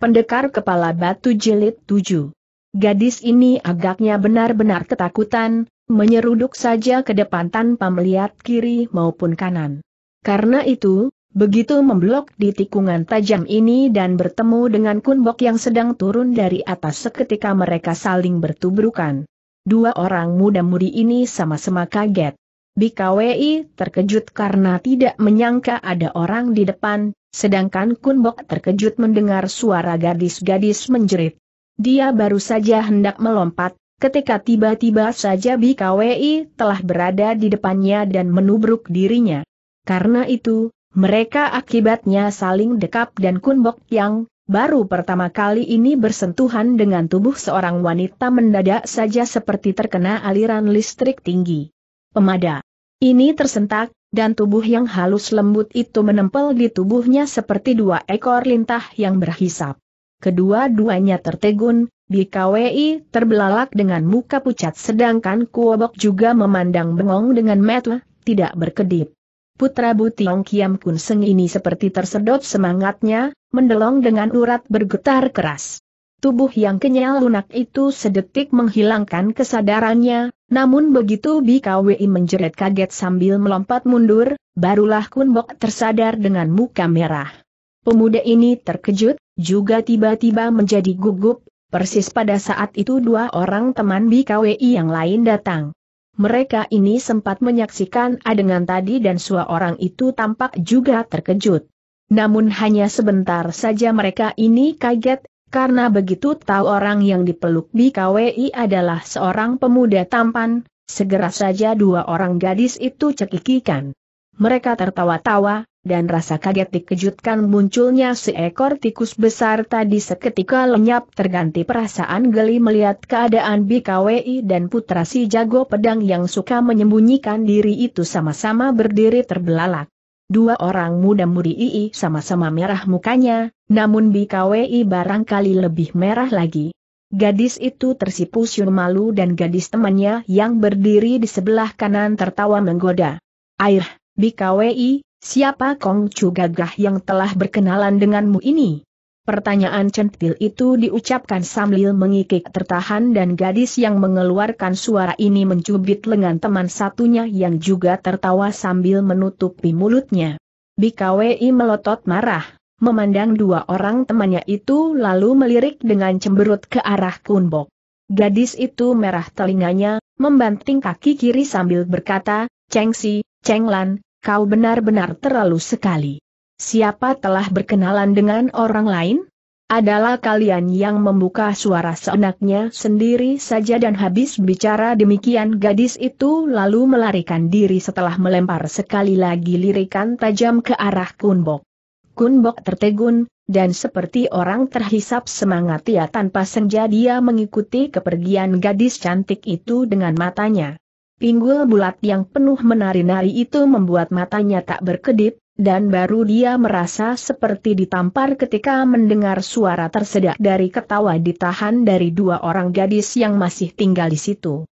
Pendekar Kepala Batu Jilid 7 Gadis ini agaknya benar-benar ketakutan, menyeruduk saja ke depan tanpa melihat kiri maupun kanan. Karena itu, begitu memblok di tikungan tajam ini dan bertemu dengan Kunbok yang sedang turun dari atas seketika mereka saling bertubrukan. Dua orang muda-mudi ini sama-sama kaget. BKWI terkejut karena tidak menyangka ada orang di depan, Sedangkan Kunbok terkejut mendengar suara gadis-gadis menjerit. Dia baru saja hendak melompat, ketika tiba-tiba saja BKWI telah berada di depannya dan menubruk dirinya. Karena itu, mereka akibatnya saling dekap dan Kunbok yang baru pertama kali ini bersentuhan dengan tubuh seorang wanita mendadak saja seperti terkena aliran listrik tinggi. Pemada. Ini tersentak, dan tubuh yang halus lembut itu menempel di tubuhnya seperti dua ekor lintah yang berhisap. Kedua-duanya tertegun, BKWI terbelalak dengan muka pucat sedangkan Kuobok juga memandang bengong dengan mata, tidak berkedip. Putra Butiong Kiam Kun Seng ini seperti tersedot semangatnya, mendelong dengan urat bergetar keras. Tubuh yang kenyal lunak itu sedetik menghilangkan kesadarannya, namun begitu BKWI menjerit kaget sambil melompat mundur, barulah Kunbok tersadar dengan muka merah. Pemuda ini terkejut, juga tiba-tiba menjadi gugup, persis pada saat itu dua orang teman BKWI yang lain datang. Mereka ini sempat menyaksikan adegan tadi dan suara orang itu tampak juga terkejut. Namun hanya sebentar saja mereka ini kaget, karena begitu tahu orang yang dipeluk BKWI adalah seorang pemuda tampan, segera saja dua orang gadis itu cekikikan. Mereka tertawa-tawa, dan rasa kaget dikejutkan munculnya seekor tikus besar tadi seketika lenyap terganti perasaan geli melihat keadaan BKWI dan putra si jago pedang yang suka menyembunyikan diri itu sama-sama berdiri terbelalak. Dua orang muda muri II sama-sama merah mukanya, namun BKWI barangkali lebih merah lagi. Gadis itu tersipu syur malu dan gadis temannya yang berdiri di sebelah kanan tertawa menggoda. Air, BKWI, siapa Kong Chu gagah yang telah berkenalan denganmu ini? Pertanyaan centil itu diucapkan sambil mengikik tertahan dan gadis yang mengeluarkan suara ini mencubit lengan teman satunya yang juga tertawa sambil menutupi mulutnya. BKWI melotot marah, memandang dua orang temannya itu lalu melirik dengan cemberut ke arah Kunbok. Gadis itu merah telinganya, membanting kaki kiri sambil berkata, Chengsi, Chenglan, kau benar-benar terlalu sekali. Siapa telah berkenalan dengan orang lain? Adalah kalian yang membuka suara seenaknya sendiri saja dan habis bicara demikian gadis itu lalu melarikan diri setelah melempar sekali lagi lirikan tajam ke arah Kunbok. Kunbok tertegun, dan seperti orang terhisap semangat ia tanpa senja dia mengikuti kepergian gadis cantik itu dengan matanya. Pinggul bulat yang penuh menari-nari itu membuat matanya tak berkedip, dan baru dia merasa seperti ditampar ketika mendengar suara tersedak dari ketawa ditahan dari dua orang gadis yang masih tinggal di situ.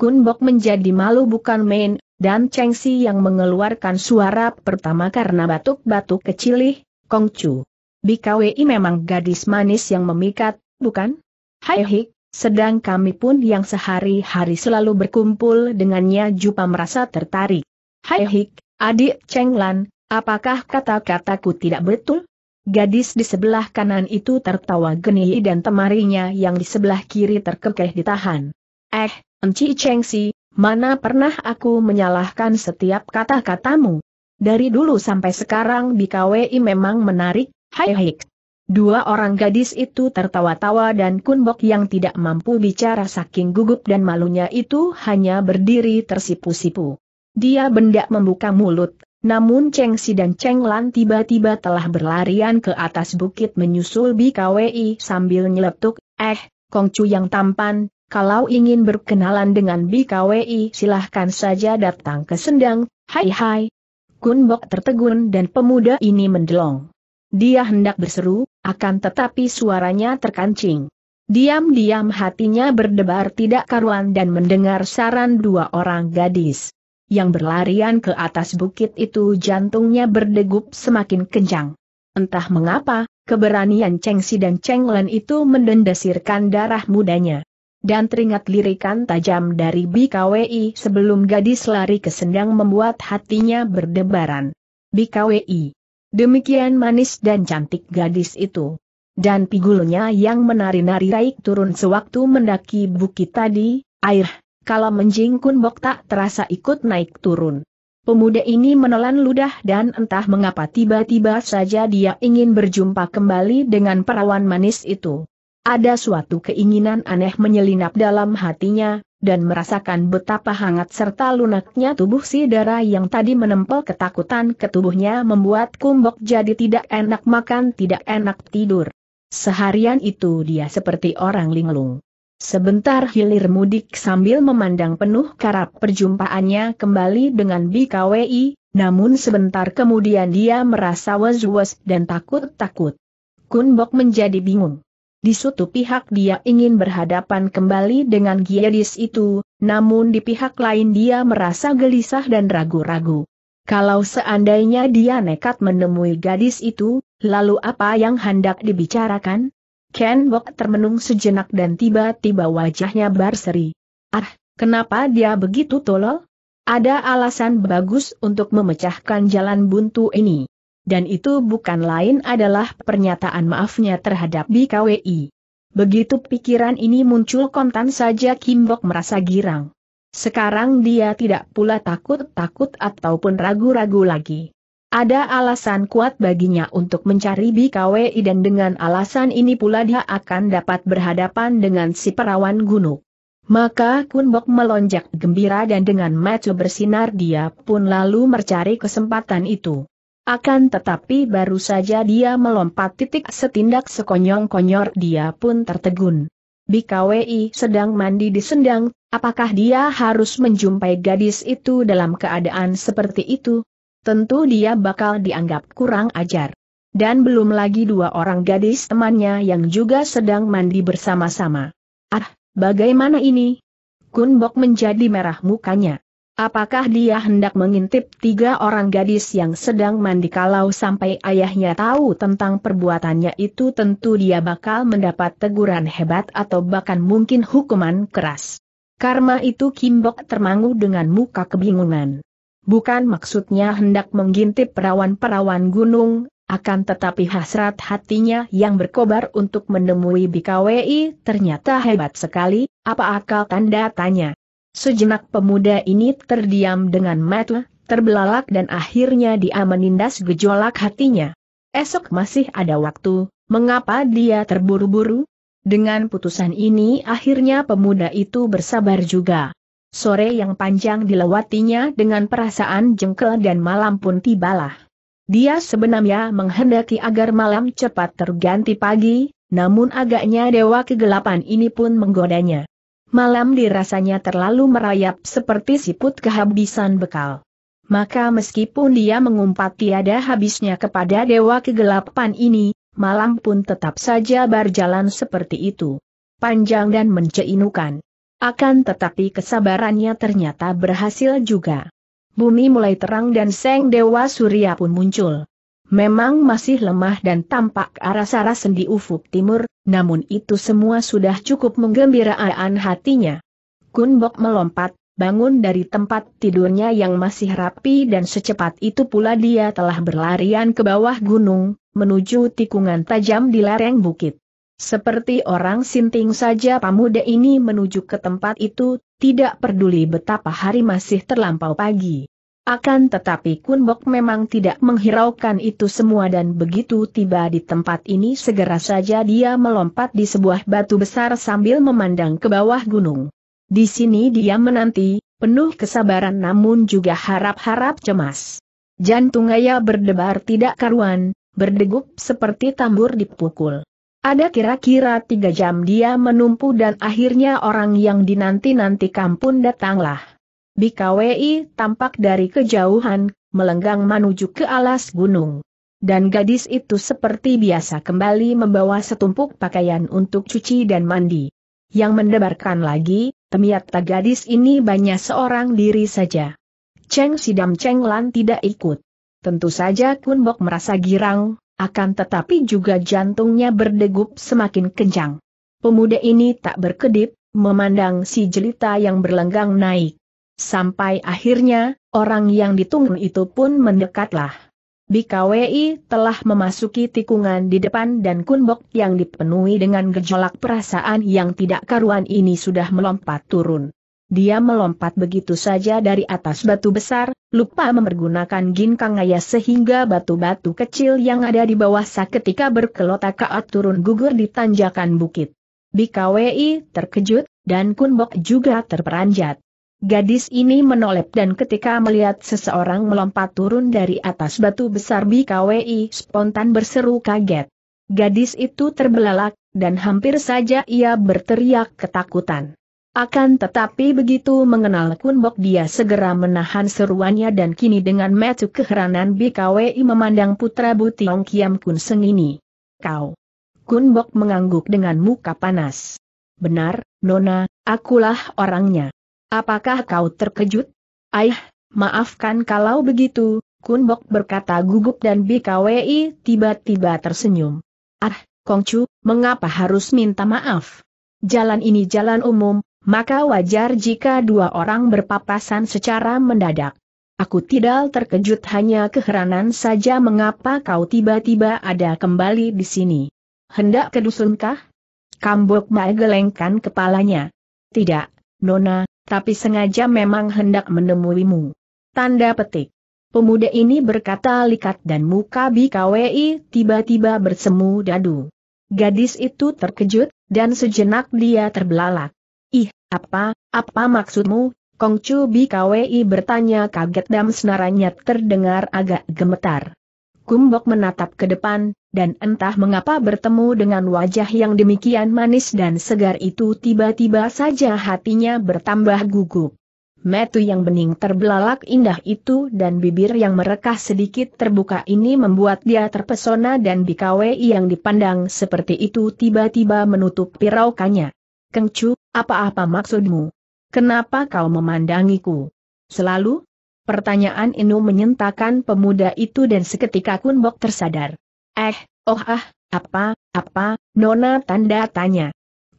Kun Bok menjadi malu bukan main, dan Cheng Si yang mengeluarkan suara pertama karena batuk-batuk kecilih, Kong Chu. Bikawei memang gadis manis yang memikat, bukan? Hai hik, sedang kami pun yang sehari-hari selalu berkumpul dengannya Jupa merasa tertarik. Hai hik, adik Cheng Lan, Apakah kata-kataku tidak betul? Gadis di sebelah kanan itu tertawa geni dan temarinya yang di sebelah kiri terkekeh ditahan. Eh, Enci si, mana pernah aku menyalahkan setiap kata-katamu? Dari dulu sampai sekarang KWI memang menarik, hai hik. Dua orang gadis itu tertawa-tawa dan Kunbok yang tidak mampu bicara saking gugup dan malunya itu hanya berdiri tersipu-sipu. Dia benda membuka mulut, namun Cheng Si dan Cheng Lan tiba-tiba telah berlarian ke atas bukit menyusul Bi BKWI sambil nyeletuk, eh, Kong Chu yang tampan, kalau ingin berkenalan dengan Bi BKWI silahkan saja datang ke sendang, hai hai. Kun Bok tertegun dan pemuda ini mendelong. Dia hendak berseru, akan tetapi suaranya terkancing. Diam-diam hatinya berdebar tidak karuan dan mendengar saran dua orang gadis yang berlarian ke atas bukit itu jantungnya berdegup semakin kencang. Entah mengapa, keberanian Cheng Si dan Cheng Len itu mendendesirkan darah mudanya. Dan teringat lirikan tajam dari BKWI sebelum gadis lari ke sendang membuat hatinya berdebaran. BKWI. Demikian manis dan cantik gadis itu. Dan pigulnya yang menari-nari raik turun sewaktu mendaki bukit tadi, air kalau menjingkun bok tak terasa ikut naik turun. Pemuda ini menelan ludah dan entah mengapa tiba-tiba saja dia ingin berjumpa kembali dengan perawan manis itu. Ada suatu keinginan aneh menyelinap dalam hatinya, dan merasakan betapa hangat serta lunaknya tubuh si darah yang tadi menempel ketakutan ke tubuhnya membuat kumbok jadi tidak enak makan tidak enak tidur. Seharian itu dia seperti orang linglung. Sebentar hilir mudik sambil memandang penuh karap perjumpaannya kembali dengan BKWI, namun sebentar kemudian dia merasa was-was dan takut-takut. Kun Bok menjadi bingung. Di suatu pihak dia ingin berhadapan kembali dengan Giadis itu, namun di pihak lain dia merasa gelisah dan ragu-ragu. Kalau seandainya dia nekat menemui gadis itu, lalu apa yang hendak dibicarakan? Ken Bok termenung sejenak dan tiba-tiba wajahnya berseri. Ah, kenapa dia begitu tolol? Ada alasan bagus untuk memecahkan jalan buntu ini. Dan itu bukan lain adalah pernyataan maafnya terhadap BKWI. Begitu pikiran ini muncul kontan saja Kim Bok merasa girang. Sekarang dia tidak pula takut-takut ataupun ragu-ragu lagi. Ada alasan kuat baginya untuk mencari BKWI dan dengan alasan ini pula dia akan dapat berhadapan dengan si perawan gunung. Maka Kunbok melonjak gembira dan dengan mata bersinar dia pun lalu mencari kesempatan itu. Akan tetapi baru saja dia melompat titik setindak sekonyong-konyor dia pun tertegun. BKWI sedang mandi di sendang, apakah dia harus menjumpai gadis itu dalam keadaan seperti itu? tentu dia bakal dianggap kurang ajar. Dan belum lagi dua orang gadis temannya yang juga sedang mandi bersama-sama. Ah, bagaimana ini? Kun Bok menjadi merah mukanya. Apakah dia hendak mengintip tiga orang gadis yang sedang mandi kalau sampai ayahnya tahu tentang perbuatannya itu tentu dia bakal mendapat teguran hebat atau bahkan mungkin hukuman keras. Karma itu Kim Bok termangu dengan muka kebingungan. Bukan maksudnya hendak menggintip perawan-perawan gunung, akan tetapi hasrat hatinya yang berkobar untuk menemui BKWI ternyata hebat sekali, apa akal tanda tanya. Sejenak pemuda ini terdiam dengan mata, terbelalak dan akhirnya dia menindas gejolak hatinya. Esok masih ada waktu, mengapa dia terburu-buru? Dengan putusan ini akhirnya pemuda itu bersabar juga. Sore yang panjang dilewatinya dengan perasaan jengkel dan malam pun tibalah. Dia sebenarnya menghendaki agar malam cepat terganti pagi, namun agaknya dewa kegelapan ini pun menggodanya. Malam dirasanya terlalu merayap seperti siput kehabisan bekal. Maka meskipun dia mengumpat tiada habisnya kepada dewa kegelapan ini, malam pun tetap saja berjalan seperti itu. Panjang dan menceinukan. Akan tetapi kesabarannya ternyata berhasil juga. Bumi mulai terang dan Seng Dewa Surya pun muncul. Memang masih lemah dan tampak arah-arah sendi ufuk timur, namun itu semua sudah cukup menggembiraan hatinya. Kunbok melompat, bangun dari tempat tidurnya yang masih rapi dan secepat itu pula dia telah berlarian ke bawah gunung, menuju tikungan tajam di lereng bukit. Seperti orang sinting saja pemuda ini menuju ke tempat itu, tidak peduli betapa hari masih terlampau pagi. Akan tetapi Kunbok memang tidak menghiraukan itu semua dan begitu tiba di tempat ini segera saja dia melompat di sebuah batu besar sambil memandang ke bawah gunung. Di sini dia menanti, penuh kesabaran namun juga harap-harap cemas. Jantung ayah berdebar tidak karuan, berdegup seperti tambur dipukul. Ada kira-kira tiga jam dia menumpu dan akhirnya orang yang dinanti nanti kampun datanglah. Bikawi tampak dari kejauhan, melenggang menuju ke alas gunung. Dan gadis itu seperti biasa kembali membawa setumpuk pakaian untuk cuci dan mandi. Yang mendebarkan lagi, temiata gadis ini banyak seorang diri saja. Cheng Sidam Cheng Lan tidak ikut. Tentu saja Kun Bok merasa girang, akan tetapi juga jantungnya berdegup semakin kencang. Pemuda ini tak berkedip, memandang si jelita yang berlenggang naik. Sampai akhirnya, orang yang ditunggu itu pun mendekatlah. BKWI telah memasuki tikungan di depan dan kunbok yang dipenuhi dengan gejolak perasaan yang tidak karuan ini sudah melompat turun. Dia melompat begitu saja dari atas batu besar, lupa mempergunakan ginkang ayah sehingga batu-batu kecil yang ada di bawah seketika berkelotak kaat turun gugur di tanjakan bukit. Bikawi terkejut, dan Kunbok juga terperanjat. Gadis ini menoleh dan ketika melihat seseorang melompat turun dari atas batu besar Bikawi spontan berseru kaget. Gadis itu terbelalak, dan hampir saja ia berteriak ketakutan. Akan tetapi begitu mengenal Kun Bok dia segera menahan seruannya dan kini dengan metu keheranan BKWI memandang putra Butiong Kiam Kun Seng ini. Kau. Kun Bok mengangguk dengan muka panas. Benar, Nona, akulah orangnya. Apakah kau terkejut? Aih, maafkan kalau begitu, Kun Bok berkata gugup dan BKWI tiba-tiba tersenyum. Ah, Kongcu, mengapa harus minta maaf? Jalan ini jalan umum, maka wajar jika dua orang berpapasan secara mendadak. Aku tidak terkejut hanya keheranan saja mengapa kau tiba-tiba ada kembali di sini. Hendak ke dusunkah? Kambok menggelengkan kepalanya. Tidak, Nona, tapi sengaja memang hendak menemuimu. Tanda petik. Pemuda ini berkata likat dan muka BKWI tiba-tiba bersemu dadu. Gadis itu terkejut, dan sejenak dia terbelalak. Ih, apa, apa maksudmu? Kongcu BKWI bertanya kaget dan senaranya terdengar agak gemetar. Kumbok menatap ke depan, dan entah mengapa bertemu dengan wajah yang demikian manis dan segar itu tiba-tiba saja hatinya bertambah gugup. Metu yang bening terbelalak indah itu dan bibir yang merekah sedikit terbuka ini membuat dia terpesona dan BKWI yang dipandang seperti itu tiba-tiba menutup piraukannya. Kengcu, apa-apa maksudmu? Kenapa kau memandangiku? Selalu? Pertanyaan Inu menyentakan pemuda itu dan seketika Kunbok tersadar. Eh, oh ah, apa, apa, nona tanda tanya.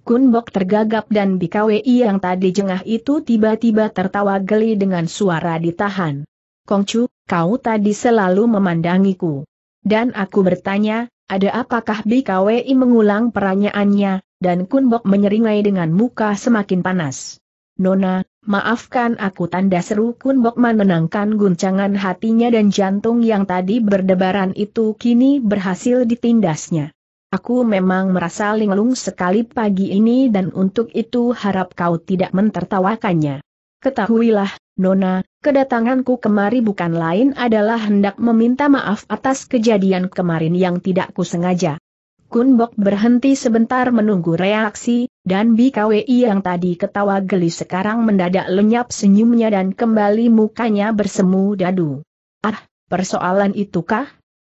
Kunbok tergagap dan Bikawi yang tadi jengah itu tiba-tiba tertawa geli dengan suara ditahan. Kongcu, kau tadi selalu memandangiku. Dan aku bertanya, ada apakah BKWI mengulang peranyaannya, dan Kunbok menyeringai dengan muka semakin panas. Nona, maafkan aku tanda seru Kunbok menenangkan guncangan hatinya dan jantung yang tadi berdebaran itu kini berhasil ditindasnya. Aku memang merasa linglung sekali pagi ini dan untuk itu harap kau tidak mentertawakannya. Ketahuilah, Nona, kedatanganku kemari bukan lain adalah hendak meminta maaf atas kejadian kemarin yang tidak kusengaja. Kunbok berhenti sebentar menunggu reaksi, dan BKWI yang tadi ketawa geli sekarang mendadak lenyap senyumnya dan kembali mukanya bersemu dadu. Ah, persoalan itukah?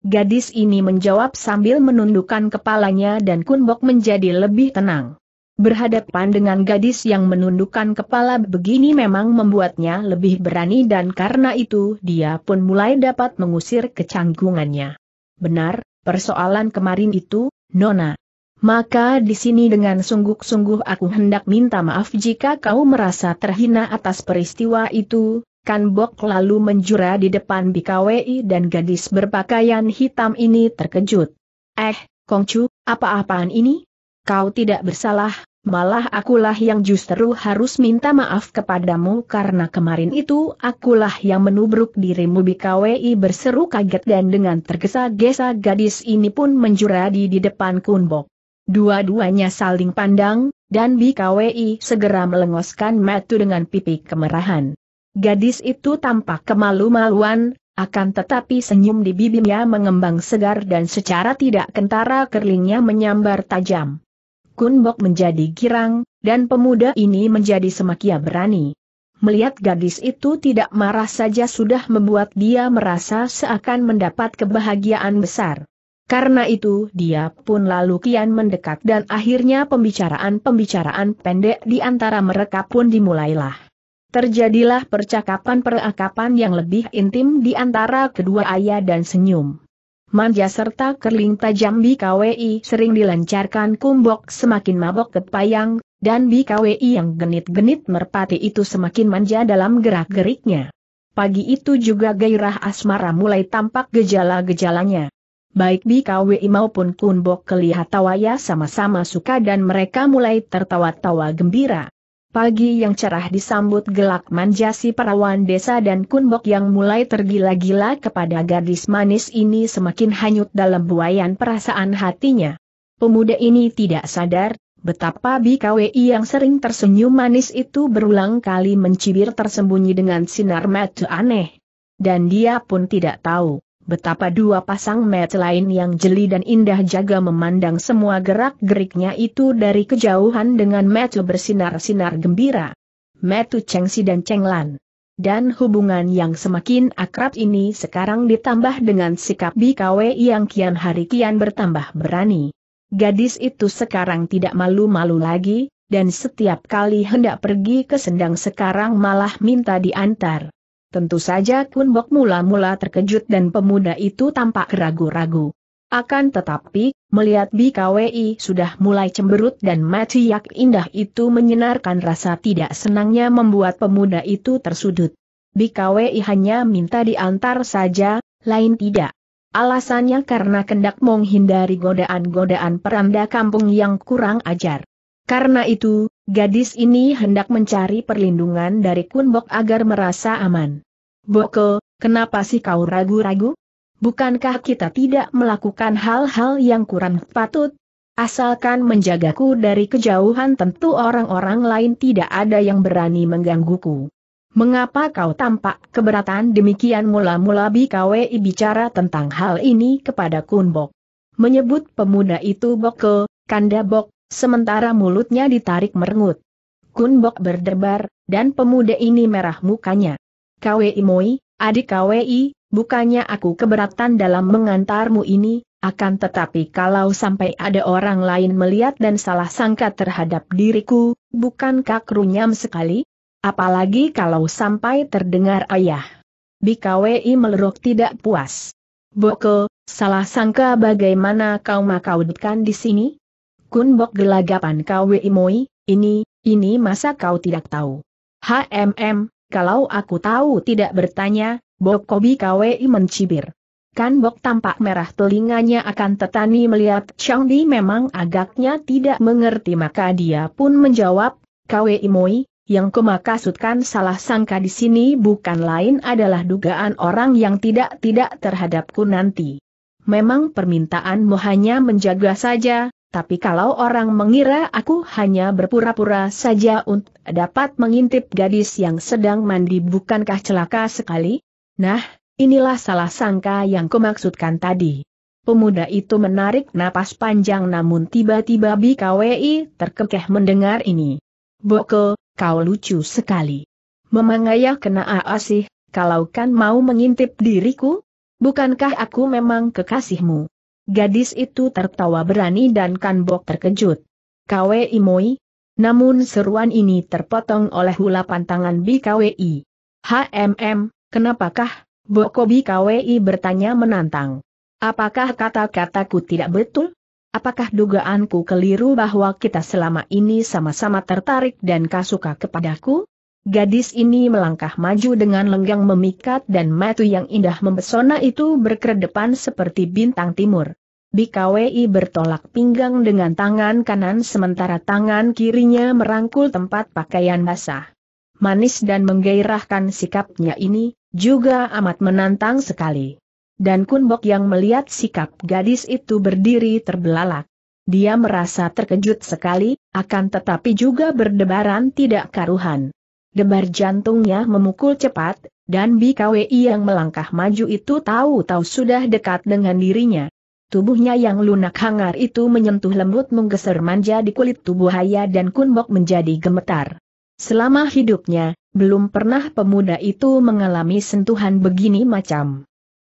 Gadis ini menjawab sambil menundukkan kepalanya dan Kunbok menjadi lebih tenang. Berhadapan dengan gadis yang menundukkan kepala begini memang membuatnya lebih berani dan karena itu dia pun mulai dapat mengusir kecanggungannya. Benar, persoalan kemarin itu, Nona. Maka di sini dengan sungguh-sungguh aku hendak minta maaf jika kau merasa terhina atas peristiwa itu, Kan Bok lalu menjura di depan BKWI dan gadis berpakaian hitam ini terkejut. Eh, Kongcu, apa-apaan ini? Kau tidak bersalah, malah akulah yang justru harus minta maaf kepadamu karena kemarin itu akulah yang menubruk dirimu BKWI berseru kaget dan dengan tergesa-gesa gadis ini pun menjuradi di depan Kunbok. Dua-duanya saling pandang, dan BKWI segera melengoskan metu dengan pipi kemerahan. Gadis itu tampak kemalu-maluan, akan tetapi senyum di bibirnya mengembang segar dan secara tidak kentara kerlingnya menyambar tajam. Kunbok menjadi girang, dan pemuda ini menjadi semakin berani. Melihat gadis itu tidak marah saja sudah membuat dia merasa seakan mendapat kebahagiaan besar. Karena itu dia pun lalu kian mendekat dan akhirnya pembicaraan-pembicaraan pendek di antara mereka pun dimulailah. Terjadilah percakapan percakapan yang lebih intim di antara kedua ayah dan senyum manja serta kerling tajam BKWI sering dilancarkan kumbok semakin mabok kepayang, dan BKWI yang genit-genit merpati itu semakin manja dalam gerak-geriknya. Pagi itu juga gairah asmara mulai tampak gejala-gejalanya. Baik BKWI maupun kumbok kelihatan waya sama-sama suka dan mereka mulai tertawa-tawa gembira. Pagi yang cerah disambut gelak manja si perawan desa dan kunbok yang mulai tergila-gila kepada gadis manis ini semakin hanyut dalam buayan perasaan hatinya. Pemuda ini tidak sadar, betapa BKWI yang sering tersenyum manis itu berulang kali mencibir tersembunyi dengan sinar mata aneh. Dan dia pun tidak tahu, Betapa dua pasang mata lain yang jeli dan indah jaga memandang semua gerak-geriknya itu dari kejauhan dengan mata bersinar-sinar gembira. Mata Chengsi dan Chenglan. Dan hubungan yang semakin akrab ini sekarang ditambah dengan sikap BKW yang kian hari kian bertambah berani. Gadis itu sekarang tidak malu-malu lagi, dan setiap kali hendak pergi ke sendang sekarang malah minta diantar. Tentu saja Kun Bok mula-mula terkejut dan pemuda itu tampak ragu-ragu. Akan tetapi, melihat BKWI sudah mulai cemberut dan mati yak indah itu menyenarkan rasa tidak senangnya membuat pemuda itu tersudut. BKWI hanya minta diantar saja, lain tidak. Alasannya karena kendak menghindari godaan-godaan peranda kampung yang kurang ajar. Karena itu, Gadis ini hendak mencari perlindungan dari Kunbok agar merasa aman. Boko, kenapa sih kau ragu-ragu? Bukankah kita tidak melakukan hal-hal yang kurang patut? Asalkan menjagaku dari kejauhan tentu orang-orang lain tidak ada yang berani menggangguku. Mengapa kau tampak keberatan demikian mula-mula BKWI bicara tentang hal ini kepada Kunbok? Menyebut pemuda itu Boko, Kanda Bok, sementara mulutnya ditarik merengut. Kunbok berdebar, dan pemuda ini merah mukanya. KWI Moi, adik KWI, bukannya aku keberatan dalam mengantarmu ini, akan tetapi kalau sampai ada orang lain melihat dan salah sangka terhadap diriku, bukankah kerunyam sekali? Apalagi kalau sampai terdengar ayah. BKWI melerok tidak puas. Boko, salah sangka bagaimana kau makaudkan di sini? Kun Bok gelagapan kau Moi, ini, ini masa kau tidak tahu. HMM, kalau aku tahu tidak bertanya, Bok Kobi kau Wei mencibir. Kan Bok tampak merah telinganya akan tetani melihat Chang Di memang agaknya tidak mengerti maka dia pun menjawab, kau Moi, yang kumakasutkan salah sangka di sini bukan lain adalah dugaan orang yang tidak-tidak terhadapku nanti. Memang permintaanmu hanya menjaga saja, tapi kalau orang mengira aku hanya berpura-pura saja untuk dapat mengintip gadis yang sedang mandi bukankah celaka sekali? Nah, inilah salah sangka yang kumaksudkan tadi. Pemuda itu menarik napas panjang namun tiba-tiba BKWI terkekeh mendengar ini. Boko, kau lucu sekali. Memang ayah kena aasih, kalau kan mau mengintip diriku? Bukankah aku memang kekasihmu? Gadis itu tertawa berani dan Kanbok terkejut. KWI Moi? Namun seruan ini terpotong oleh ulapan tangan BKWI. HMM, kenapakah? Boko BKWI bertanya menantang. Apakah kata-kataku tidak betul? Apakah dugaanku keliru bahwa kita selama ini sama-sama tertarik dan kasuka kepadaku? Gadis ini melangkah maju dengan lenggang memikat dan matu yang indah mempesona itu berkedepan seperti bintang timur. BKWI bertolak pinggang dengan tangan kanan sementara tangan kirinya merangkul tempat pakaian basah. Manis dan menggairahkan sikapnya ini, juga amat menantang sekali. Dan Kunbok yang melihat sikap gadis itu berdiri terbelalak. Dia merasa terkejut sekali, akan tetapi juga berdebaran tidak karuhan. Debar jantungnya memukul cepat, dan BKWI yang melangkah maju itu tahu-tahu sudah dekat dengan dirinya. Tubuhnya yang lunak hangar itu menyentuh lembut menggeser manja di kulit tubuh Haya dan Kunbok menjadi gemetar. Selama hidupnya, belum pernah pemuda itu mengalami sentuhan begini macam.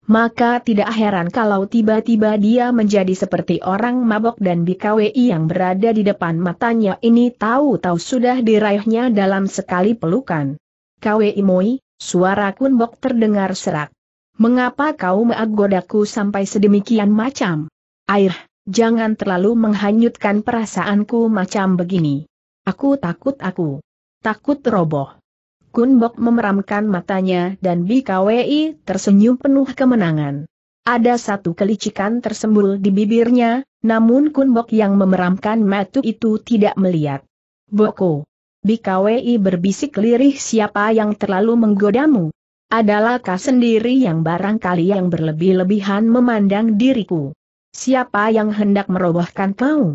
Maka tidak heran kalau tiba-tiba dia menjadi seperti orang mabok dan BKWI yang berada di depan matanya ini tahu-tahu sudah diraihnya dalam sekali pelukan. KWI Moi, suara Kunbok terdengar serak. Mengapa kau meagodaku sampai sedemikian macam? Air, jangan terlalu menghanyutkan perasaanku macam begini. Aku takut aku. Takut roboh. Kunbok memeramkan matanya dan BKWI tersenyum penuh kemenangan. Ada satu kelicikan tersembul di bibirnya, namun Kunbok yang memeramkan matu itu tidak melihat. Boko. BKWI berbisik lirih siapa yang terlalu menggodamu. Adalah kau sendiri yang barangkali yang berlebih-lebihan memandang diriku. Siapa yang hendak merobohkan kau?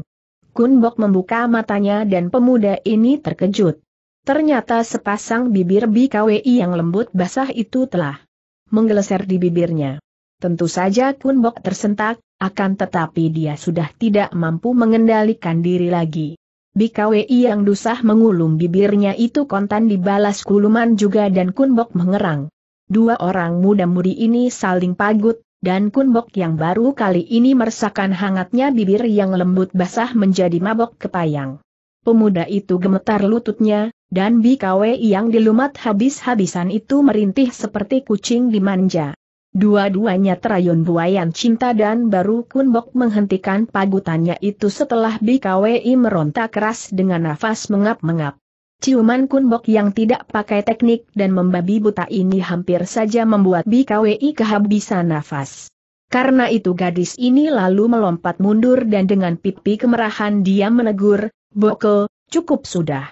Kunbok membuka matanya dan pemuda ini terkejut. Ternyata sepasang bibir BKWI yang lembut basah itu telah menggeleser di bibirnya. Tentu saja Kunbok tersentak, akan tetapi dia sudah tidak mampu mengendalikan diri lagi. BKWI yang dusah mengulum bibirnya itu kontan dibalas kuluman juga dan Kunbok mengerang. Dua orang muda-mudi ini saling pagut, dan Kunbok yang baru kali ini meresahkan hangatnya bibir yang lembut basah menjadi mabok kepayang. Pemuda itu gemetar lututnya, dan Bikawe yang dilumat habis-habisan itu merintih seperti kucing dimanja. Dua-duanya terayun buayan cinta dan baru Kunbok menghentikan pagutannya itu setelah Bikawe meronta keras dengan nafas mengap-mengap. Ciuman Kunbok yang tidak pakai teknik dan membabi buta ini hampir saja membuat Bikawe kehabisan nafas. Karena itu gadis ini lalu melompat mundur dan dengan pipi kemerahan dia menegur, Bokel, cukup sudah.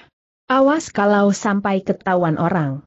Awas kalau sampai ketahuan orang.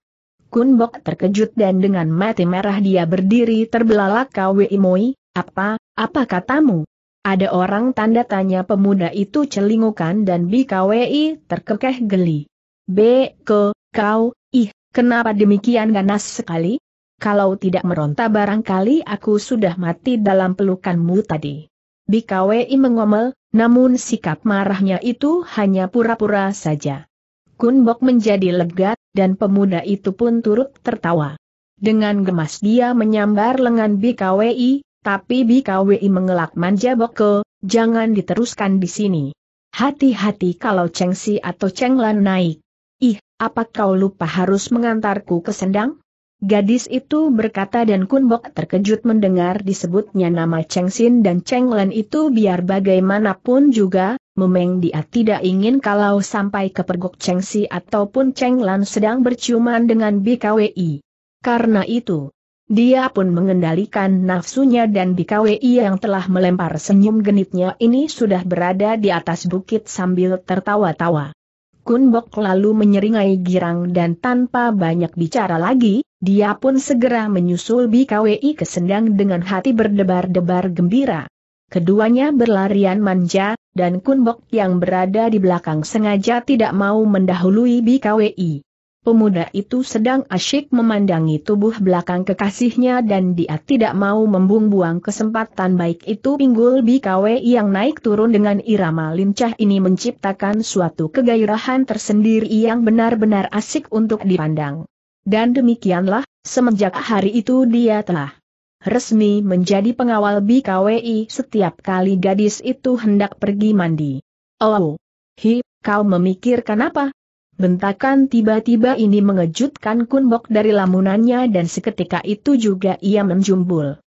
Kun Bok terkejut dan dengan mati merah dia berdiri terbelalak Kwi Moi, apa, apa katamu? Ada orang tanda tanya pemuda itu celingukan dan BKWI terkekeh geli. B, ke, kau, ih, kenapa demikian ganas sekali? Kalau tidak meronta barangkali aku sudah mati dalam pelukanmu tadi. BKWI mengomel, namun sikap marahnya itu hanya pura-pura saja. Kun Bok menjadi lega, dan pemuda itu pun turut tertawa. Dengan gemas dia menyambar lengan BKWI, tapi BKWI mengelak manja Boko, jangan diteruskan di sini. Hati-hati kalau Cheng Si atau Cheng Lan naik. Ih, apa kau lupa harus mengantarku ke sendang? Gadis itu berkata dan Kunbok terkejut mendengar disebutnya nama Cheng Xin dan Cheng Len itu biar bagaimanapun juga, memang dia tidak ingin kalau sampai ke kepergok Cheng Xi ataupun Cheng Lan sedang berciuman dengan BKWI. Karena itu, dia pun mengendalikan nafsunya dan BKWI yang telah melempar senyum genitnya ini sudah berada di atas bukit sambil tertawa-tawa. Kunbok lalu menyeringai girang dan tanpa banyak bicara lagi, dia pun segera menyusul BKWI ke sendang dengan hati berdebar-debar gembira. Keduanya berlarian manja, dan Kunbok yang berada di belakang sengaja tidak mau mendahului BKWI. Pemuda itu sedang asyik memandangi tubuh belakang kekasihnya dan dia tidak mau membuang-buang kesempatan baik itu pinggul BKWI yang naik turun dengan irama lincah ini menciptakan suatu kegairahan tersendiri yang benar-benar asik untuk dipandang. Dan demikianlah, semenjak hari itu dia telah resmi menjadi pengawal BKWI setiap kali gadis itu hendak pergi mandi. Oh, hi, kau memikirkan apa? Bentakan tiba-tiba ini mengejutkan Kunbok dari lamunannya dan seketika itu juga ia menjumbul.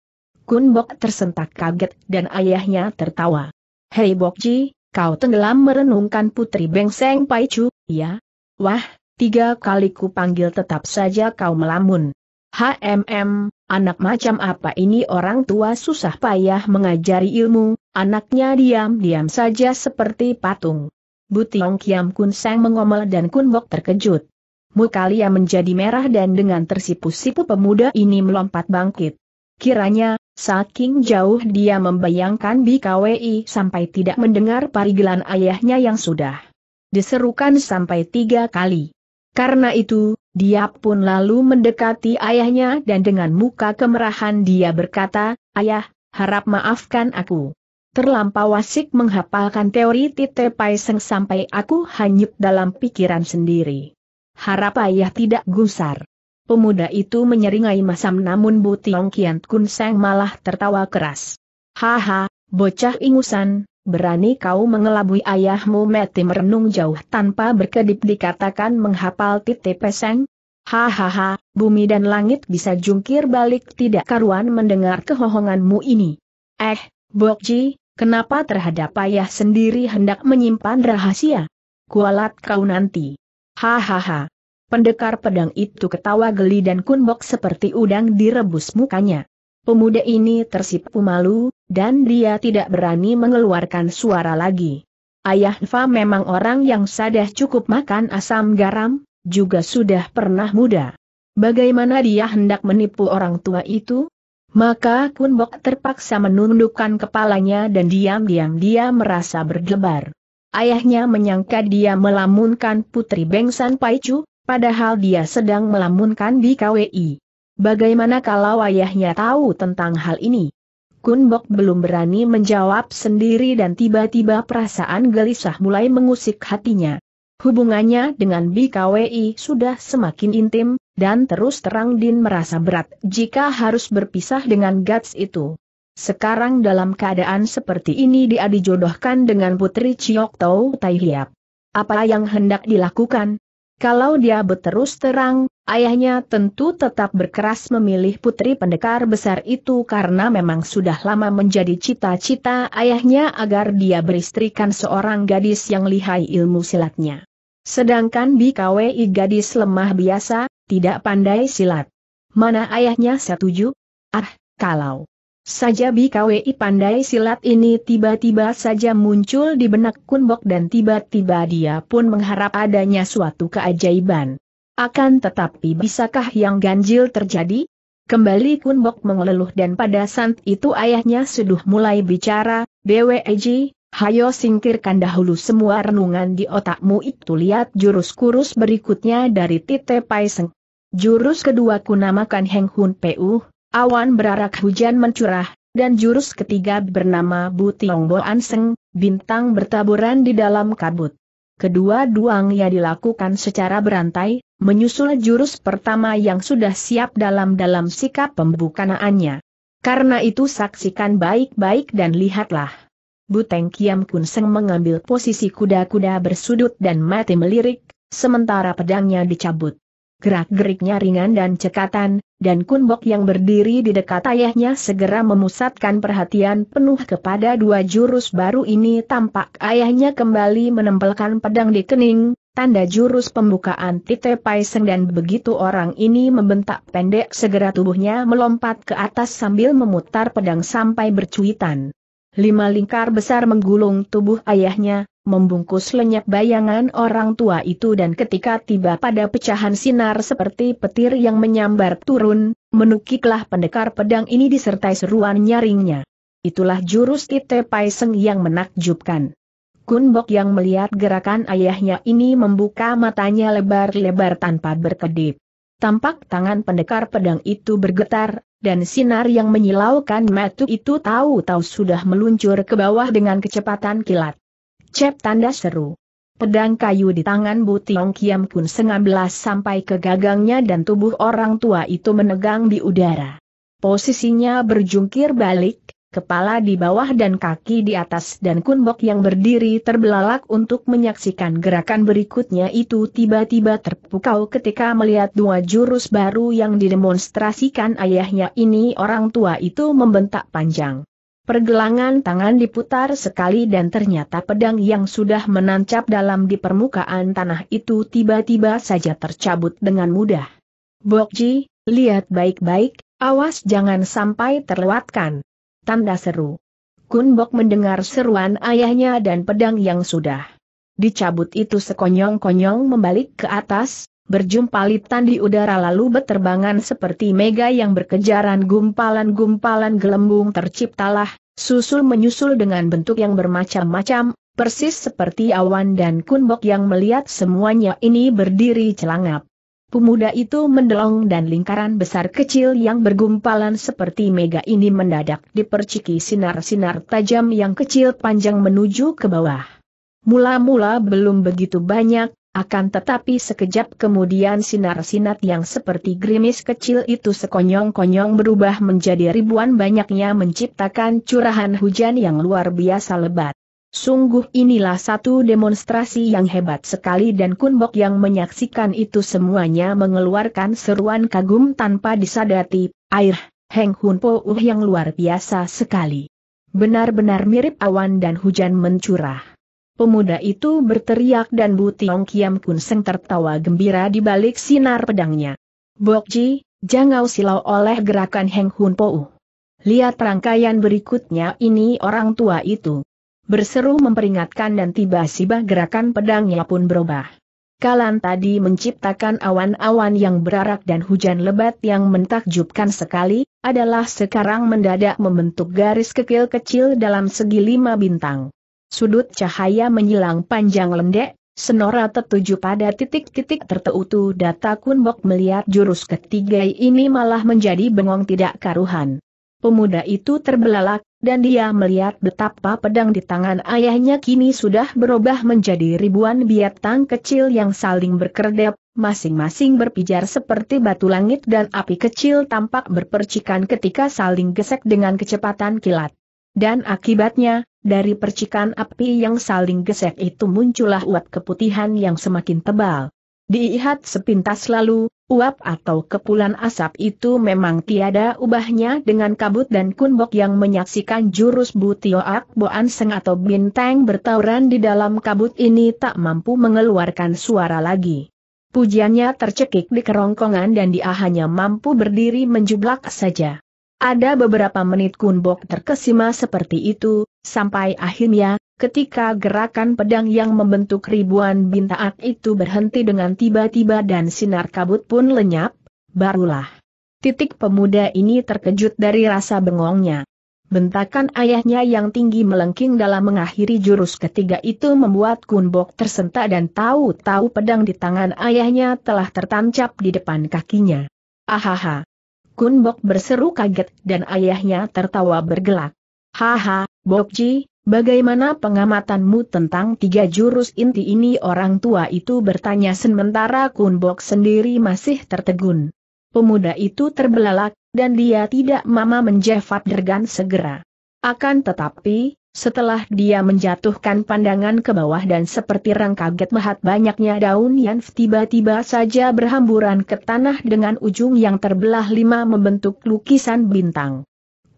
Kunbok tersentak kaget dan ayahnya tertawa. Hei Bokji, kau tenggelam merenungkan putri Beng Seng Pai Chu, ya? Wah, tiga kali ku panggil tetap saja kau melamun. HMM, anak macam apa ini orang tua susah payah mengajari ilmu, anaknya diam-diam saja seperti patung. Butiong Kiam Kun Seng mengomel dan Kun Bok terkejut. Muka Lia menjadi merah dan dengan tersipu-sipu pemuda ini melompat bangkit. Kiranya, saking jauh dia membayangkan BKWI sampai tidak mendengar parigilan ayahnya yang sudah diserukan sampai tiga kali. Karena itu, dia pun lalu mendekati ayahnya dan dengan muka kemerahan dia berkata, Ayah, harap maafkan aku. Terlampau asik menghapalkan teori Tite Paiseng sampai aku hanyut dalam pikiran sendiri. Harap ayah tidak gusar. Pemuda itu menyeringai masam namun Tiong Kian Kun Seng malah tertawa keras. Haha, bocah ingusan, berani kau mengelabui ayahmu Meti merenung jauh tanpa berkedip dikatakan menghapal titik peseng? Hahaha, bumi dan langit bisa jungkir balik tidak karuan mendengar kehohonganmu ini. Eh, Bokji, kenapa terhadap ayah sendiri hendak menyimpan rahasia? Kualat kau nanti. Hahaha. Pendekar pedang itu ketawa geli dan kunbok seperti udang direbus mukanya. Pemuda ini tersipu malu, dan dia tidak berani mengeluarkan suara lagi. Ayah Fa memang orang yang sadah cukup makan asam garam, juga sudah pernah muda. Bagaimana dia hendak menipu orang tua itu? Maka Bok terpaksa menundukkan kepalanya dan diam-diam dia merasa berdebar. Ayahnya menyangka dia melamunkan putri Bengsan Paicu, padahal dia sedang melamunkan di KWI. Bagaimana kalau ayahnya tahu tentang hal ini? Kun Bok belum berani menjawab sendiri dan tiba-tiba perasaan gelisah mulai mengusik hatinya. Hubungannya dengan BKWI sudah semakin intim, dan terus terang Din merasa berat jika harus berpisah dengan Gats itu. Sekarang dalam keadaan seperti ini dia dijodohkan dengan putri Chiok Tau Tai Hiap. Apa yang hendak dilakukan? Kalau dia berterus terang, Ayahnya tentu tetap berkeras memilih putri pendekar besar itu karena memang sudah lama menjadi cita-cita ayahnya agar dia beristrikan seorang gadis yang lihai ilmu silatnya. Sedangkan BKWI gadis lemah biasa, tidak pandai silat. Mana ayahnya setuju? Ah, kalau saja BKWI pandai silat ini tiba-tiba saja muncul di benak Kunbok dan tiba-tiba dia pun mengharap adanya suatu keajaiban. Akan tetapi bisakah yang ganjil terjadi? Kembali Kun Bok mengeluh dan pada saat itu ayahnya sudah mulai bicara, BWEJ, hayo singkirkan dahulu semua renungan di otakmu itu lihat jurus kurus berikutnya dari Tite Paiseng. Jurus kedua ku namakan Heng Hun Pu, awan berarak hujan mencurah, dan jurus ketiga bernama Bu Tiong Bo Anseng, bintang bertaburan di dalam kabut kedua duang ia dilakukan secara berantai, menyusul jurus pertama yang sudah siap dalam-dalam sikap pembukanaannya. Karena itu saksikan baik-baik dan lihatlah. Buteng Kiam Kun Seng mengambil posisi kuda-kuda bersudut dan mati melirik, sementara pedangnya dicabut. Gerak-geriknya ringan dan cekatan, dan Kunbok yang berdiri di dekat ayahnya segera memusatkan perhatian penuh kepada dua jurus baru ini tampak ayahnya kembali menempelkan pedang di kening, tanda jurus pembukaan Tite Paiseng dan begitu orang ini membentak pendek segera tubuhnya melompat ke atas sambil memutar pedang sampai bercuitan. Lima lingkar besar menggulung tubuh ayahnya, membungkus lenyap bayangan orang tua itu dan ketika tiba pada pecahan sinar seperti petir yang menyambar turun, menukiklah pendekar pedang ini disertai seruan nyaringnya. Itulah jurus Tite Paiseng yang menakjubkan. Kunbok yang melihat gerakan ayahnya ini membuka matanya lebar-lebar tanpa berkedip. Tampak tangan pendekar pedang itu bergetar, dan sinar yang menyilaukan matu itu tahu-tahu sudah meluncur ke bawah dengan kecepatan kilat. Cep tanda seru. Pedang kayu di tangan Bu Tiong Kiam Kun sengambelas sampai ke gagangnya dan tubuh orang tua itu menegang di udara. Posisinya berjungkir balik, kepala di bawah dan kaki di atas dan Kunbok yang berdiri terbelalak untuk menyaksikan gerakan berikutnya itu tiba-tiba terpukau ketika melihat dua jurus baru yang didemonstrasikan ayahnya ini orang tua itu membentak panjang. Pergelangan tangan diputar sekali dan ternyata pedang yang sudah menancap dalam di permukaan tanah itu tiba-tiba saja tercabut dengan mudah. Bokji, lihat baik-baik, awas jangan sampai terlewatkan. Tanda seru. Kun Bok mendengar seruan ayahnya dan pedang yang sudah dicabut itu sekonyong-konyong membalik ke atas, berjumpa litan di udara lalu beterbangan seperti mega yang berkejaran gumpalan-gumpalan gelembung terciptalah, susul menyusul dengan bentuk yang bermacam-macam, persis seperti awan dan kunbok yang melihat semuanya ini berdiri celangap. Pemuda itu mendelong dan lingkaran besar kecil yang bergumpalan seperti mega ini mendadak diperciki sinar-sinar tajam yang kecil panjang menuju ke bawah. Mula-mula belum begitu banyak, akan tetapi sekejap kemudian sinar sinar yang seperti gerimis kecil itu sekonyong-konyong berubah menjadi ribuan banyaknya menciptakan curahan hujan yang luar biasa lebat. Sungguh inilah satu demonstrasi yang hebat sekali dan Kunbok yang menyaksikan itu semuanya mengeluarkan seruan kagum tanpa disadati, air, Heng Hun Po uh yang luar biasa sekali. Benar-benar mirip awan dan hujan mencurah. Pemuda itu berteriak dan Bu Tiong Kiam Kun Seng tertawa gembira di balik sinar pedangnya. Ji, jangan silau oleh gerakan Heng Hun U. Lihat rangkaian berikutnya ini orang tua itu. Berseru memperingatkan dan tiba-tiba gerakan pedangnya pun berubah. Kalan tadi menciptakan awan-awan yang berarak dan hujan lebat yang mentakjubkan sekali, adalah sekarang mendadak membentuk garis kecil-kecil dalam segi lima bintang. Sudut cahaya menyilang panjang lendek, senora tertuju pada titik-titik tertentu data Kunbok melihat jurus ketiga ini malah menjadi bengong tidak karuhan. Pemuda itu terbelalak, dan dia melihat betapa pedang di tangan ayahnya kini sudah berubah menjadi ribuan biatang kecil yang saling berkerdep, masing-masing berpijar seperti batu langit dan api kecil tampak berpercikan ketika saling gesek dengan kecepatan kilat. Dan akibatnya, dari percikan api yang saling gesek itu muncullah uap keputihan yang semakin tebal. Diihat sepintas lalu, uap atau kepulan asap itu memang tiada ubahnya dengan kabut dan kunbok yang menyaksikan jurus butioak boan seng atau bintang bertauran di dalam kabut ini tak mampu mengeluarkan suara lagi. Pujiannya tercekik di kerongkongan dan dia hanya mampu berdiri menjublak saja. Ada beberapa menit Kunbok terkesima seperti itu, Sampai akhirnya, ketika gerakan pedang yang membentuk ribuan bintang itu berhenti dengan tiba-tiba dan sinar kabut pun lenyap, barulah. Titik pemuda ini terkejut dari rasa bengongnya. Bentakan ayahnya yang tinggi melengking dalam mengakhiri jurus ketiga itu membuat Kunbok tersentak dan tahu-tahu pedang di tangan ayahnya telah tertancap di depan kakinya. Ahaha! Kunbok berseru kaget dan ayahnya tertawa bergelak. Haha, Bokji, bagaimana pengamatanmu tentang tiga jurus inti ini orang tua itu bertanya sementara Kun Bok sendiri masih tertegun. Pemuda itu terbelalak, dan dia tidak mama menjawab dergan segera. Akan tetapi, setelah dia menjatuhkan pandangan ke bawah dan seperti kaget mahat banyaknya daun yang tiba-tiba saja berhamburan ke tanah dengan ujung yang terbelah lima membentuk lukisan bintang.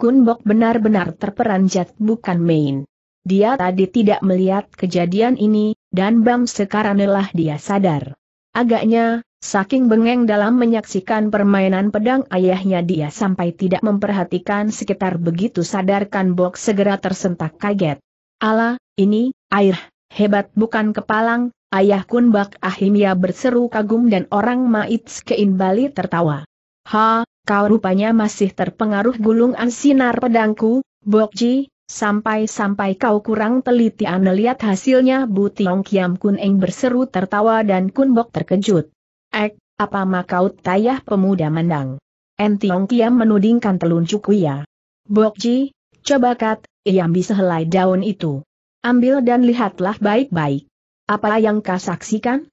Kun Bok benar-benar terperanjat bukan main. Dia tadi tidak melihat kejadian ini, dan bang sekaranelah dia sadar. Agaknya, saking bengeng dalam menyaksikan permainan pedang ayahnya dia sampai tidak memperhatikan sekitar begitu sadarkan Bok segera tersentak kaget. Ala, ini, air, hebat bukan kepalang, ayah Kun Bok Ahimia berseru kagum dan orang Maits Kein Bali tertawa. Ha, kau rupanya masih terpengaruh gulungan sinar pedangku, Bokji, sampai-sampai kau kurang teliti anda lihat hasilnya Bu Tiong Kiam Kun Eng berseru tertawa dan Kun Bok terkejut. Ek, apa makau tayah pemuda mandang? En Tiong Kiam menudingkan telunjuk Wia. Bokji, coba kat, ia bisa helai daun itu. Ambil dan lihatlah baik-baik. Apa yang kau saksikan?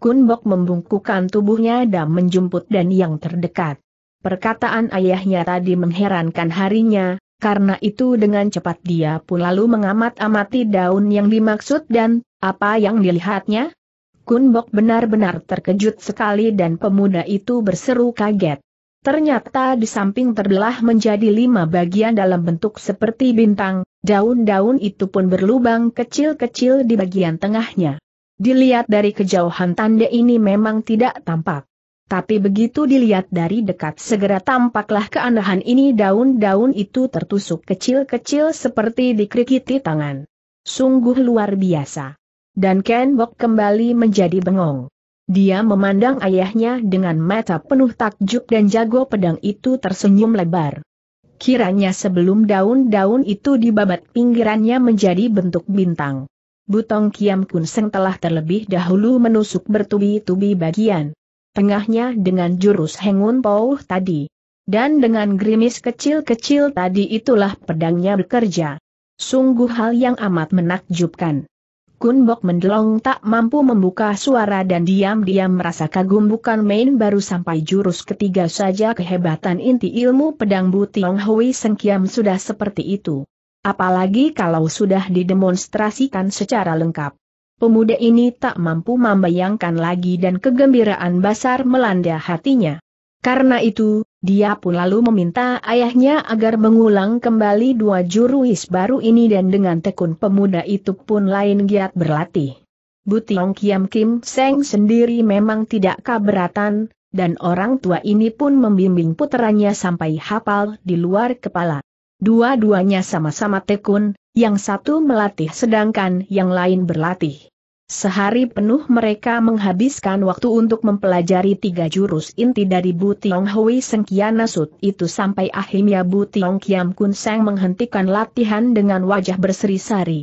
Kunbok membungkukan tubuhnya dan menjemput dan yang terdekat. Perkataan ayahnya tadi mengherankan harinya, karena itu dengan cepat dia pun lalu mengamat-amati daun yang dimaksud dan, apa yang dilihatnya? Kunbok benar-benar terkejut sekali dan pemuda itu berseru kaget. Ternyata di samping terbelah menjadi lima bagian dalam bentuk seperti bintang, daun-daun itu pun berlubang kecil-kecil di bagian tengahnya. Dilihat dari kejauhan tanda ini memang tidak tampak. Tapi begitu dilihat dari dekat segera tampaklah keanehan ini daun-daun itu tertusuk kecil-kecil seperti dikrikiti tangan. Sungguh luar biasa. Dan Ken Bok kembali menjadi bengong. Dia memandang ayahnya dengan mata penuh takjub dan jago pedang itu tersenyum lebar. Kiranya sebelum daun-daun itu dibabat pinggirannya menjadi bentuk bintang. Butong Kiam Kun Seng telah terlebih dahulu menusuk bertubi-tubi bagian tengahnya dengan jurus Hengun Paul tadi. Dan dengan gerimis kecil-kecil tadi itulah pedangnya bekerja. Sungguh hal yang amat menakjubkan. Kun Bok mendelong tak mampu membuka suara dan diam-diam merasa kagum bukan main baru sampai jurus ketiga saja kehebatan inti ilmu pedang Butong Hui Kiam sudah seperti itu. Apalagi kalau sudah didemonstrasikan secara lengkap. Pemuda ini tak mampu membayangkan lagi dan kegembiraan basar melanda hatinya. Karena itu, dia pun lalu meminta ayahnya agar mengulang kembali dua juruis baru ini dan dengan tekun pemuda itu pun lain giat berlatih. Butiong Kiam Kim Seng sendiri memang tidak keberatan, dan orang tua ini pun membimbing putranya sampai hafal di luar kepala. Dua-duanya sama-sama tekun, yang satu melatih sedangkan yang lain berlatih. Sehari penuh mereka menghabiskan waktu untuk mempelajari tiga jurus inti dari Bu Tiong Hui Seng Sut itu sampai akhirnya Bu Tiong Kiam Kun Seng menghentikan latihan dengan wajah berseri seri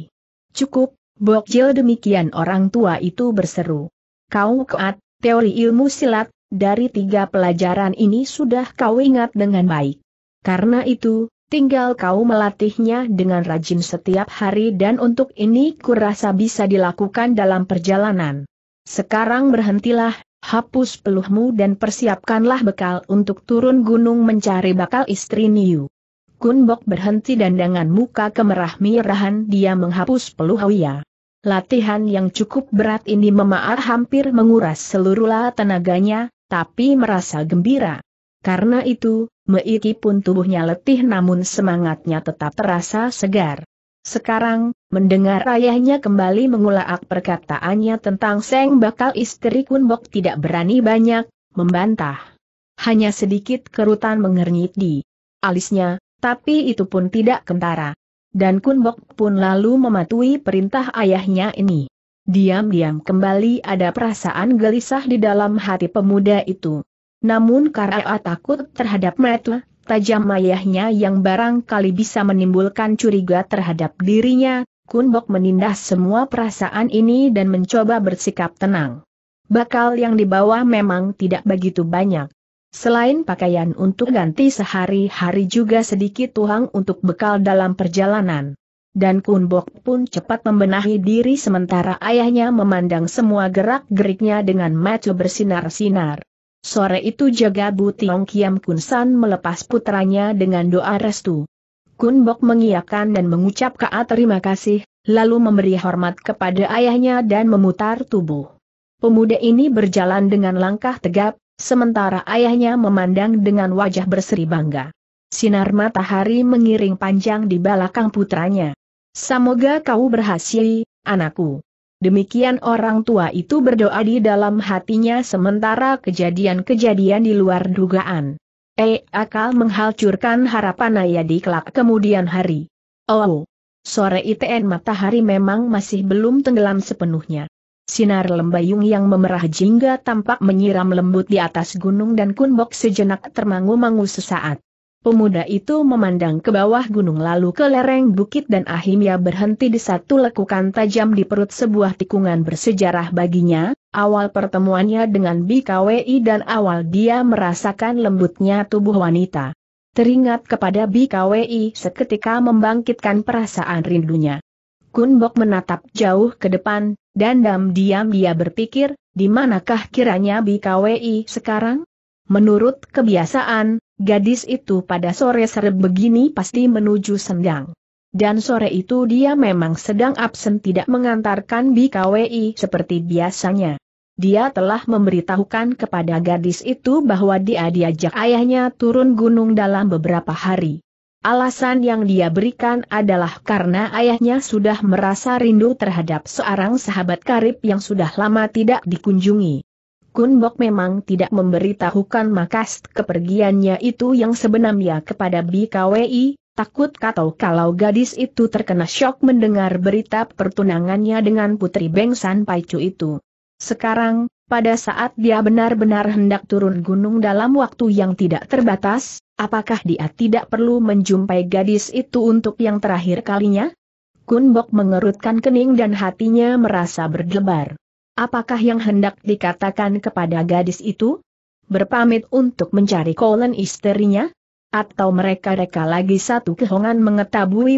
Cukup, Bok Jil demikian orang tua itu berseru. Kau kuat, teori ilmu silat, dari tiga pelajaran ini sudah kau ingat dengan baik. Karena itu, Tinggal kau melatihnya dengan rajin setiap hari dan untuk ini kurasa bisa dilakukan dalam perjalanan. Sekarang berhentilah, hapus peluhmu dan persiapkanlah bekal untuk turun gunung mencari bakal istri Niu. Kunbok berhenti dan dengan muka kemerah mirahan dia menghapus peluh Latihan yang cukup berat ini memaar hampir menguras seluruh tenaganya, tapi merasa gembira. Karena itu, Meskipun tubuhnya letih namun semangatnya tetap terasa segar. Sekarang, mendengar ayahnya kembali mengulaak perkataannya tentang Seng bakal istri Kunbok tidak berani banyak, membantah. Hanya sedikit kerutan mengernyit di alisnya, tapi itu pun tidak kentara. Dan Kunbok pun lalu mematuhi perintah ayahnya ini. Diam-diam kembali ada perasaan gelisah di dalam hati pemuda itu. Namun karena takut terhadap Metu, tajam mayahnya yang barangkali bisa menimbulkan curiga terhadap dirinya, Kunbok menindas semua perasaan ini dan mencoba bersikap tenang. Bakal yang dibawa memang tidak begitu banyak. Selain pakaian untuk ganti sehari-hari juga sedikit tuang untuk bekal dalam perjalanan. Dan Kunbok pun cepat membenahi diri sementara ayahnya memandang semua gerak-geriknya dengan mata bersinar-sinar. Sore itu jaga Bu Tiong Kiam Kun San melepas putranya dengan doa restu. Kun Bok mengiyakan dan mengucap kaa terima kasih, lalu memberi hormat kepada ayahnya dan memutar tubuh. Pemuda ini berjalan dengan langkah tegap, sementara ayahnya memandang dengan wajah berseri bangga. Sinar matahari mengiring panjang di belakang putranya. Semoga kau berhasil, anakku. Demikian orang tua itu berdoa di dalam hatinya sementara kejadian-kejadian di luar dugaan. eh, akal menghancurkan harapan ayah di kelak kemudian hari. Oh, sore ITN matahari memang masih belum tenggelam sepenuhnya. Sinar lembayung yang memerah jingga tampak menyiram lembut di atas gunung dan kunbok sejenak termangu-mangu sesaat. Pemuda itu memandang ke bawah gunung lalu ke lereng bukit dan akhirnya berhenti di satu lekukan tajam di perut sebuah tikungan bersejarah baginya, awal pertemuannya dengan BKWI dan awal dia merasakan lembutnya tubuh wanita. Teringat kepada BKWI seketika membangkitkan perasaan rindunya. Kunbok menatap jauh ke depan, dan diam-diam dia berpikir, di manakah kiranya BKWI sekarang? Menurut kebiasaan, gadis itu pada sore sereb begini pasti menuju sendang. Dan sore itu dia memang sedang absen tidak mengantarkan BKWI seperti biasanya. Dia telah memberitahukan kepada gadis itu bahwa dia diajak ayahnya turun gunung dalam beberapa hari. Alasan yang dia berikan adalah karena ayahnya sudah merasa rindu terhadap seorang sahabat karib yang sudah lama tidak dikunjungi. Kun Bok memang tidak memberitahukan makas kepergiannya itu yang sebenarnya kepada BKWI, takut katau kalau gadis itu terkena syok mendengar berita pertunangannya dengan putri Bengsan Paicu itu. Sekarang, pada saat dia benar-benar hendak turun gunung dalam waktu yang tidak terbatas, apakah dia tidak perlu menjumpai gadis itu untuk yang terakhir kalinya? Kun Bok mengerutkan kening dan hatinya merasa berdebar. Apakah yang hendak dikatakan kepada gadis itu? Berpamit untuk mencari Colin istrinya? Atau mereka-reka lagi satu kehongan mengetabui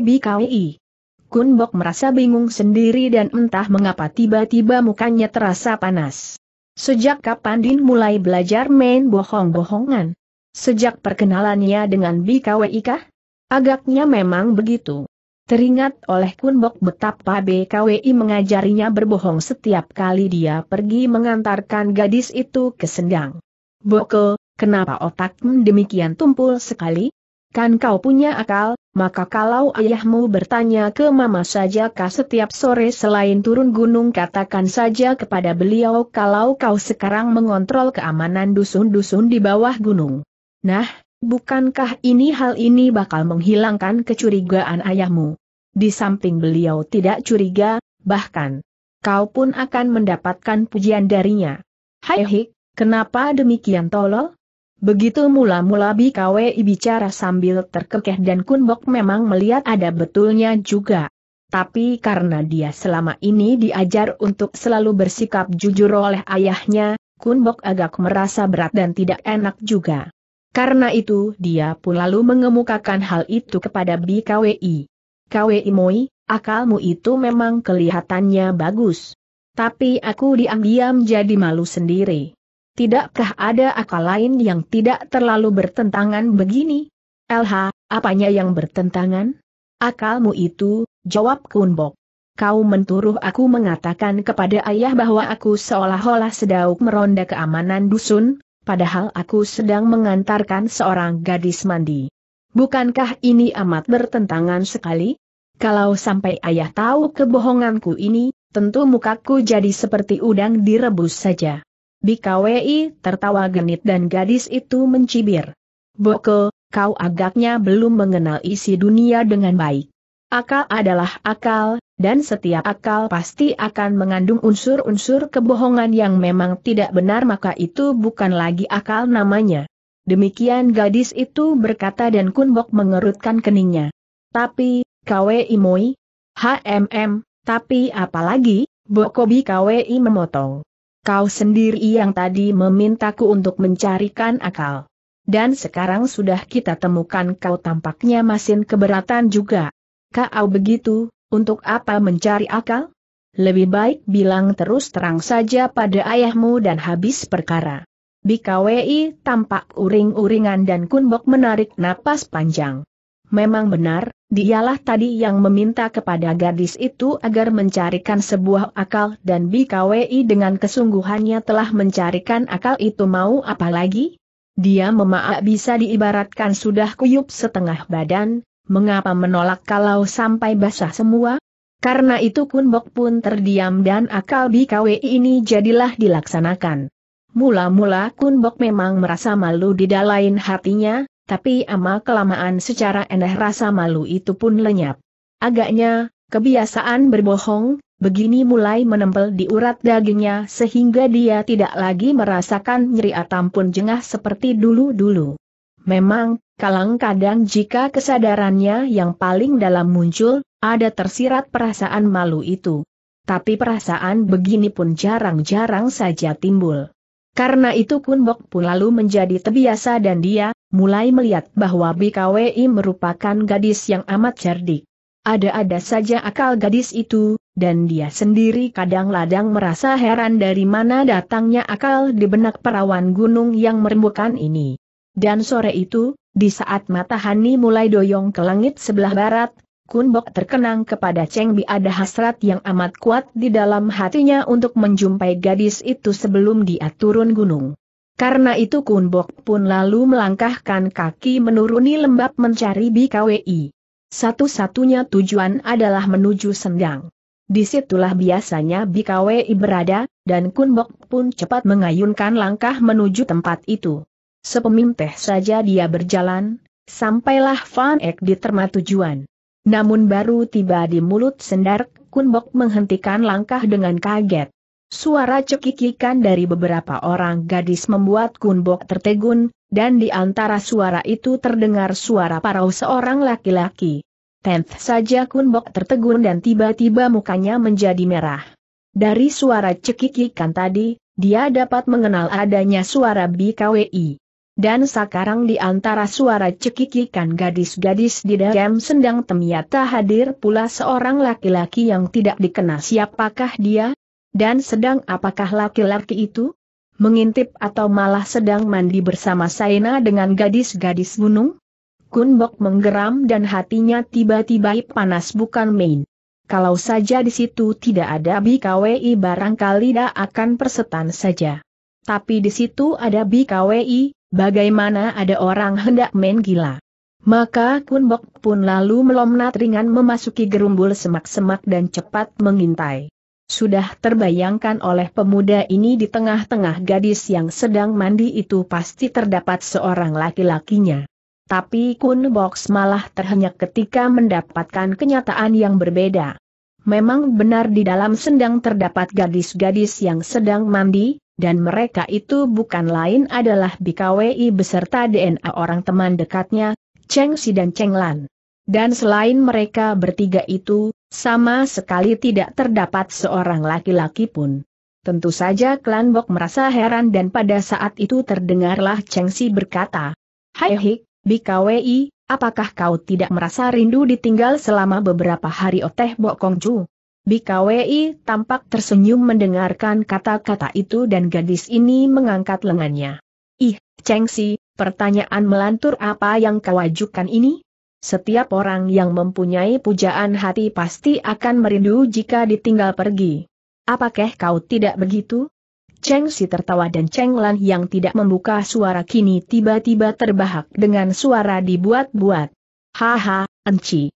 Kun Bok merasa bingung sendiri dan entah mengapa tiba-tiba mukanya terasa panas. Sejak kapan Din mulai belajar main bohong-bohongan? Sejak perkenalannya dengan BKWI kah? Agaknya memang begitu. Teringat oleh Kunbok betapa BKWI mengajarinya berbohong setiap kali dia pergi mengantarkan gadis itu ke sendang. Bokel, kenapa otakmu demikian tumpul sekali? Kan kau punya akal, maka kalau ayahmu bertanya ke mama saja kah setiap sore selain turun gunung katakan saja kepada beliau kalau kau sekarang mengontrol keamanan dusun-dusun di bawah gunung. Nah, bukankah ini hal ini bakal menghilangkan kecurigaan ayahmu? Di samping beliau tidak curiga, bahkan, kau pun akan mendapatkan pujian darinya. Hai hik, kenapa demikian tolol? Begitu mula-mula BKWI bicara sambil terkekeh dan Kunbok memang melihat ada betulnya juga. Tapi karena dia selama ini diajar untuk selalu bersikap jujur oleh ayahnya, Kunbok agak merasa berat dan tidak enak juga. Karena itu dia pun lalu mengemukakan hal itu kepada BKWI. Kwe Imoi, akalmu itu memang kelihatannya bagus. Tapi aku diam-diam jadi malu sendiri. Tidakkah ada akal lain yang tidak terlalu bertentangan begini? LH, apanya yang bertentangan? Akalmu itu, jawab Kunbok. Kau menturuh aku mengatakan kepada ayah bahwa aku seolah-olah sedauk meronda keamanan dusun, padahal aku sedang mengantarkan seorang gadis mandi. Bukankah ini amat bertentangan sekali? Kalau sampai ayah tahu kebohonganku ini, tentu mukaku jadi seperti udang direbus saja. Bikawi tertawa genit dan gadis itu mencibir. Boko, kau agaknya belum mengenal isi dunia dengan baik. Akal adalah akal, dan setiap akal pasti akan mengandung unsur-unsur kebohongan yang memang tidak benar maka itu bukan lagi akal namanya. Demikian gadis itu berkata dan Kunbok mengerutkan keningnya. Tapi, KWI imoi, HMM, tapi apalagi, Bokobi KWI memotong. Kau sendiri yang tadi memintaku untuk mencarikan akal. Dan sekarang sudah kita temukan kau tampaknya masin keberatan juga. Kau begitu, untuk apa mencari akal? Lebih baik bilang terus terang saja pada ayahmu dan habis perkara. BKWI tampak uring-uringan dan Kunbok menarik napas panjang. Memang benar, dialah tadi yang meminta kepada gadis itu agar mencarikan sebuah akal dan BKWI dengan kesungguhannya telah mencarikan akal itu mau apa lagi? Dia memaak bisa diibaratkan sudah kuyup setengah badan, mengapa menolak kalau sampai basah semua? Karena itu Kunbok pun terdiam dan akal BKWI ini jadilah dilaksanakan. Mula-mula Kunbok memang merasa malu di dalam hatinya, tapi ama kelamaan secara eneh rasa malu itu pun lenyap. Agaknya, kebiasaan berbohong, begini mulai menempel di urat dagingnya sehingga dia tidak lagi merasakan nyeri ataupun jengah seperti dulu-dulu. Memang, kalang kadang jika kesadarannya yang paling dalam muncul, ada tersirat perasaan malu itu. Tapi perasaan begini pun jarang-jarang saja timbul. Karena itu Kun Bok pun lalu menjadi terbiasa dan dia, mulai melihat bahwa BKWI merupakan gadis yang amat cerdik. Ada-ada saja akal gadis itu, dan dia sendiri kadang-ladang merasa heran dari mana datangnya akal di benak perawan gunung yang merembukan ini. Dan sore itu, di saat matahari mulai doyong ke langit sebelah barat, Kunbok terkenang kepada Cheng Bi ada hasrat yang amat kuat di dalam hatinya untuk menjumpai gadis itu sebelum dia turun gunung. Karena itu Kunbok pun lalu melangkahkan kaki menuruni lembab mencari BKWI. Satu-satunya tujuan adalah menuju Sendang. Disitulah biasanya BKWI berada, dan Kunbok pun cepat mengayunkan langkah menuju tempat itu. Sepemimpin saja dia berjalan, sampailah Fan Ek di terma tujuan. Namun baru tiba di mulut sendar, Kunbok menghentikan langkah dengan kaget. Suara cekikikan dari beberapa orang gadis membuat Kunbok tertegun, dan di antara suara itu terdengar suara parau seorang laki-laki. Tenth saja Kunbok tertegun dan tiba-tiba mukanya menjadi merah. Dari suara cekikikan tadi, dia dapat mengenal adanya suara BKWI dan sekarang di antara suara cekikikan gadis-gadis di dalam sendang temiata hadir pula seorang laki-laki yang tidak dikenal siapakah dia, dan sedang apakah laki-laki itu? Mengintip atau malah sedang mandi bersama Saina dengan gadis-gadis gunung? Kunbok menggeram dan hatinya tiba-tiba panas bukan main. Kalau saja di situ tidak ada BKWI barangkali dah akan persetan saja. Tapi di situ ada BKWI, Bagaimana ada orang hendak main gila? Maka Bok pun lalu melompat ringan memasuki gerumbul semak-semak dan cepat mengintai. Sudah terbayangkan oleh pemuda ini di tengah-tengah gadis yang sedang mandi itu pasti terdapat seorang laki-lakinya. Tapi Kun Bok malah terhenyak ketika mendapatkan kenyataan yang berbeda. Memang benar di dalam sendang terdapat gadis-gadis yang sedang mandi, dan mereka itu bukan lain adalah BKWI beserta DNA orang teman dekatnya, Cheng Si dan Cheng Lan. Dan selain mereka bertiga itu, sama sekali tidak terdapat seorang laki-laki pun. Tentu saja Klan Bok merasa heran dan pada saat itu terdengarlah Cheng Si berkata, Hai Hik, BKWI, apakah kau tidak merasa rindu ditinggal selama beberapa hari Oteh Bok Ju?". BKWI tampak tersenyum mendengarkan kata-kata itu dan gadis ini mengangkat lengannya. Ih, Cheng Si, pertanyaan melantur apa yang kau ajukan ini? Setiap orang yang mempunyai pujaan hati pasti akan merindu jika ditinggal pergi. Apakah kau tidak begitu? Cheng Si tertawa dan Cheng Lan yang tidak membuka suara kini tiba-tiba terbahak dengan suara dibuat-buat. Haha, enci.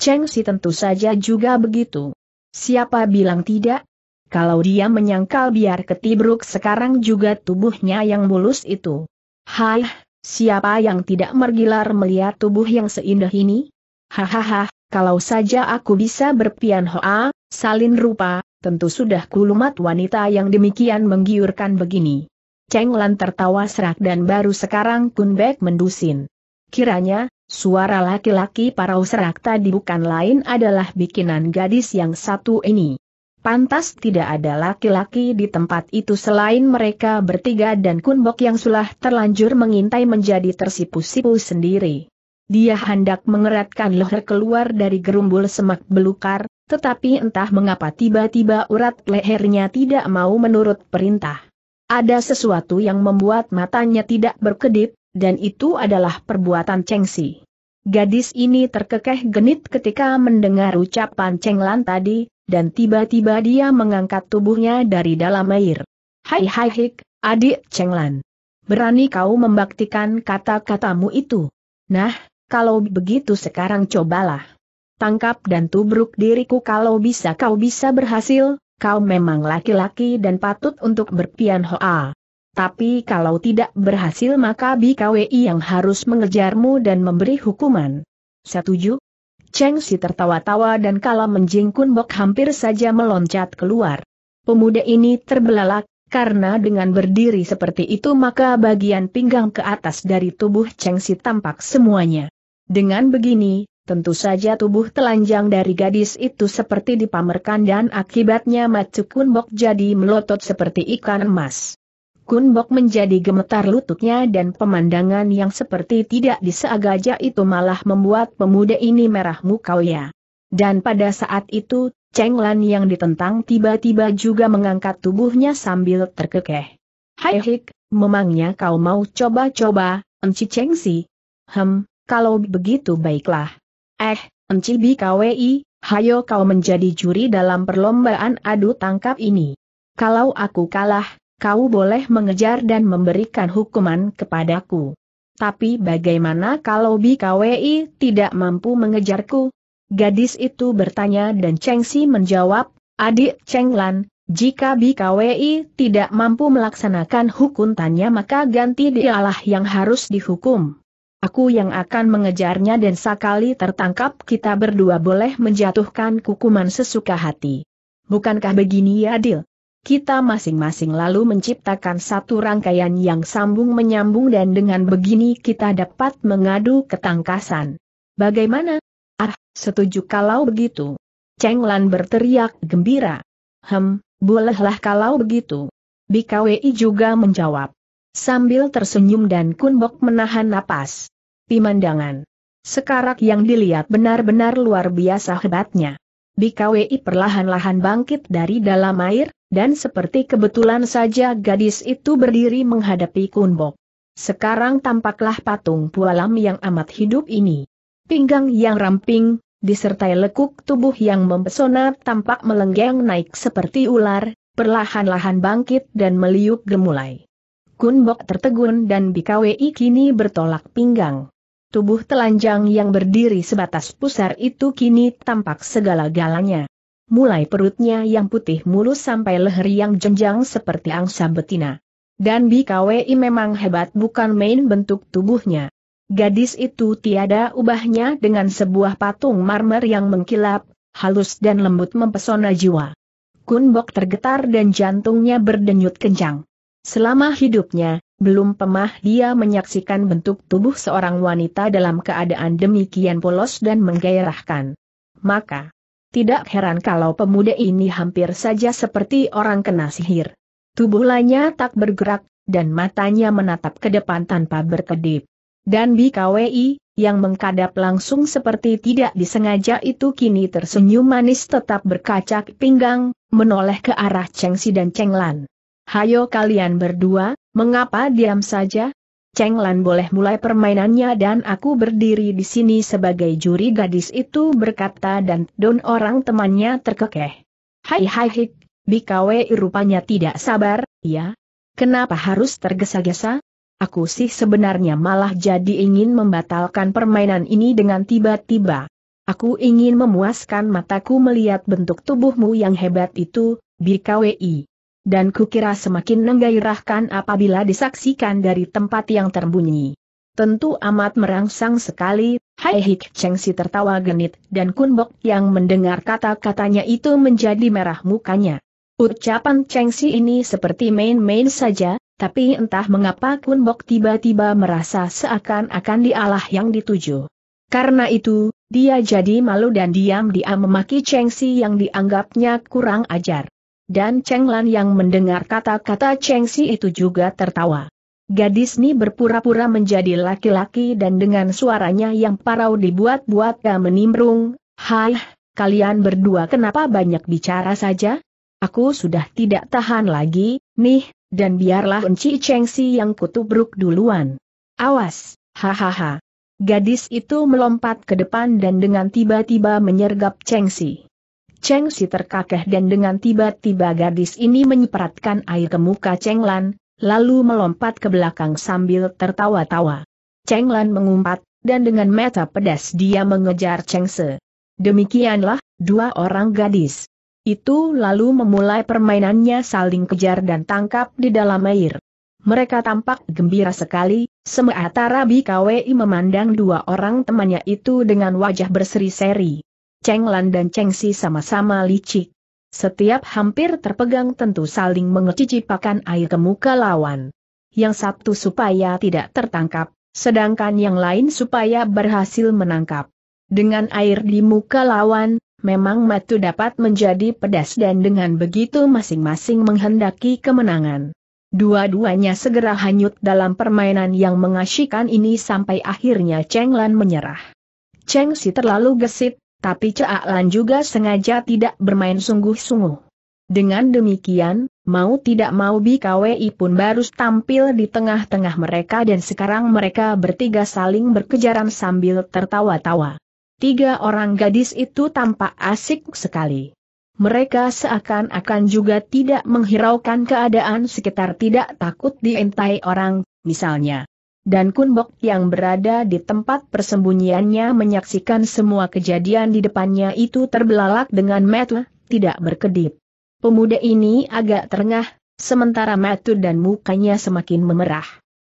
Cheng Si tentu saja juga begitu. Siapa bilang tidak? Kalau dia menyangkal biar ketibruk sekarang juga tubuhnya yang mulus itu. Hai, siapa yang tidak mergilar melihat tubuh yang seindah ini? Hahaha, kalau saja aku bisa berpian hoa, salin rupa, tentu sudah kulumat wanita yang demikian menggiurkan begini. Cheng Lan tertawa serak dan baru sekarang Kunbek mendusin. Kiranya, Suara laki-laki parau serak tadi bukan lain adalah bikinan gadis yang satu ini. Pantas tidak ada laki-laki di tempat itu selain mereka bertiga dan Kunbok yang sudah terlanjur mengintai menjadi tersipu-sipu sendiri. Dia hendak mengeratkan leher keluar dari gerumbul semak belukar, tetapi entah mengapa tiba-tiba urat lehernya tidak mau menurut perintah. Ada sesuatu yang membuat matanya tidak berkedip, dan itu adalah perbuatan Cheng Si. Gadis ini terkekeh genit ketika mendengar ucapan Cheng Lan tadi, dan tiba-tiba dia mengangkat tubuhnya dari dalam air. Hai hai hik, adik Cheng Lan. Berani kau membaktikan kata-katamu itu. Nah, kalau begitu sekarang cobalah. Tangkap dan tubruk diriku kalau bisa kau bisa berhasil, kau memang laki-laki dan patut untuk berpian hoa tapi kalau tidak berhasil maka BKWI yang harus mengejarmu dan memberi hukuman. Setuju? Cheng Si tertawa-tawa dan kala menjingkun bok hampir saja meloncat keluar. Pemuda ini terbelalak, karena dengan berdiri seperti itu maka bagian pinggang ke atas dari tubuh Cheng Si tampak semuanya. Dengan begini, tentu saja tubuh telanjang dari gadis itu seperti dipamerkan dan akibatnya Matsukun Bok jadi melotot seperti ikan emas. Kun Bok menjadi gemetar lututnya dan pemandangan yang seperti tidak disengaja itu malah membuat pemuda ini merah muka ya. Dan pada saat itu, Cheng Lan yang ditentang tiba-tiba juga mengangkat tubuhnya sambil terkekeh. Hai Hik, memangnya kau mau coba-coba, Enci Cheng Si? Hem, kalau begitu baiklah. Eh, Enci Kwei, hayo kau menjadi juri dalam perlombaan adu tangkap ini. Kalau aku kalah, kau boleh mengejar dan memberikan hukuman kepadaku. Tapi bagaimana kalau BKWI tidak mampu mengejarku? Gadis itu bertanya dan Cheng Si menjawab, adik Cheng Lan, jika BKWI tidak mampu melaksanakan hukum tanya maka ganti dialah yang harus dihukum. Aku yang akan mengejarnya dan sekali tertangkap kita berdua boleh menjatuhkan hukuman sesuka hati. Bukankah begini ya adil? Kita masing-masing lalu menciptakan satu rangkaian yang sambung menyambung dan dengan begini kita dapat mengadu ketangkasan. Bagaimana? Ah, setuju kalau begitu. Cheng Lan berteriak gembira. Hem, bolehlah kalau begitu. BKWI juga menjawab. Sambil tersenyum dan Kunbok menahan napas. Pemandangan. Sekarang yang dilihat benar-benar luar biasa hebatnya. BKWI perlahan-lahan bangkit dari dalam air, dan seperti kebetulan saja gadis itu berdiri menghadapi Kunbok. Sekarang tampaklah patung pualam yang amat hidup ini. Pinggang yang ramping, disertai lekuk tubuh yang mempesona tampak melenggang naik seperti ular, perlahan-lahan bangkit dan meliuk gemulai. Kunbok tertegun dan Bikawei kini bertolak pinggang. Tubuh telanjang yang berdiri sebatas pusar itu kini tampak segala-galanya mulai perutnya yang putih mulus sampai leher yang jenjang seperti angsa betina. Dan BKWI memang hebat bukan main bentuk tubuhnya. Gadis itu tiada ubahnya dengan sebuah patung marmer yang mengkilap, halus dan lembut mempesona jiwa. Kunbok tergetar dan jantungnya berdenyut kencang. Selama hidupnya, belum pemah dia menyaksikan bentuk tubuh seorang wanita dalam keadaan demikian polos dan menggairahkan. Maka, tidak heran kalau pemuda ini hampir saja seperti orang kena sihir. Tubuh lainnya tak bergerak, dan matanya menatap ke depan tanpa berkedip. Dan BKWI, yang mengkadap langsung seperti tidak disengaja itu kini tersenyum manis tetap berkacak pinggang, menoleh ke arah Cheng Si dan Cheng Lan. Hayo kalian berdua, mengapa diam saja? Cheng Lan boleh mulai permainannya dan aku berdiri di sini sebagai juri gadis itu berkata dan don orang temannya terkekeh. Hai hai hik, Bikawe rupanya tidak sabar, ya? Kenapa harus tergesa-gesa? Aku sih sebenarnya malah jadi ingin membatalkan permainan ini dengan tiba-tiba. Aku ingin memuaskan mataku melihat bentuk tubuhmu yang hebat itu, Bikawe dan kukira semakin menggairahkan apabila disaksikan dari tempat yang terbunyi. Tentu amat merangsang sekali, Hai Hik Cheng si tertawa genit dan Kunbok yang mendengar kata-katanya itu menjadi merah mukanya. Ucapan Cheng si ini seperti main-main saja, tapi entah mengapa Kunbok tiba-tiba merasa seakan-akan dialah yang dituju. Karena itu, dia jadi malu dan diam-diam memaki Cheng si yang dianggapnya kurang ajar dan Cheng Lan yang mendengar kata-kata Cheng Si itu juga tertawa. Gadis ini berpura-pura menjadi laki-laki dan dengan suaranya yang parau dibuat-buat menimbrung, Hai, kalian berdua kenapa banyak bicara saja? Aku sudah tidak tahan lagi, nih, dan biarlah Enci Cheng Si yang kutubruk duluan. Awas, hahaha. Gadis itu melompat ke depan dan dengan tiba-tiba menyergap Cheng Si. Cheng Si terkakeh dan dengan tiba-tiba gadis ini menyeperatkan air ke muka Cheng Lan, lalu melompat ke belakang sambil tertawa-tawa. Cheng Lan mengumpat, dan dengan mata pedas dia mengejar Cheng Se. Demikianlah, dua orang gadis. Itu lalu memulai permainannya saling kejar dan tangkap di dalam air. Mereka tampak gembira sekali, sementara BKWI memandang dua orang temannya itu dengan wajah berseri-seri. Cheng Lan dan Cheng Si sama-sama licik. Setiap hampir terpegang tentu saling mengecicipakan air ke muka lawan. Yang satu supaya tidak tertangkap, sedangkan yang lain supaya berhasil menangkap. Dengan air di muka lawan, memang matu dapat menjadi pedas dan dengan begitu masing-masing menghendaki kemenangan. Dua-duanya segera hanyut dalam permainan yang mengasyikan ini sampai akhirnya Cheng Lan menyerah. Cheng Si terlalu gesit, tapi Cak Lan juga sengaja tidak bermain sungguh-sungguh. Dengan demikian, mau tidak mau BKWI pun baru tampil di tengah-tengah mereka dan sekarang mereka bertiga saling berkejaran sambil tertawa-tawa. Tiga orang gadis itu tampak asik sekali. Mereka seakan-akan juga tidak menghiraukan keadaan sekitar tidak takut diintai orang, misalnya dan Kunbok yang berada di tempat persembunyiannya menyaksikan semua kejadian di depannya itu terbelalak dengan metu, tidak berkedip. Pemuda ini agak terengah, sementara metu dan mukanya semakin memerah.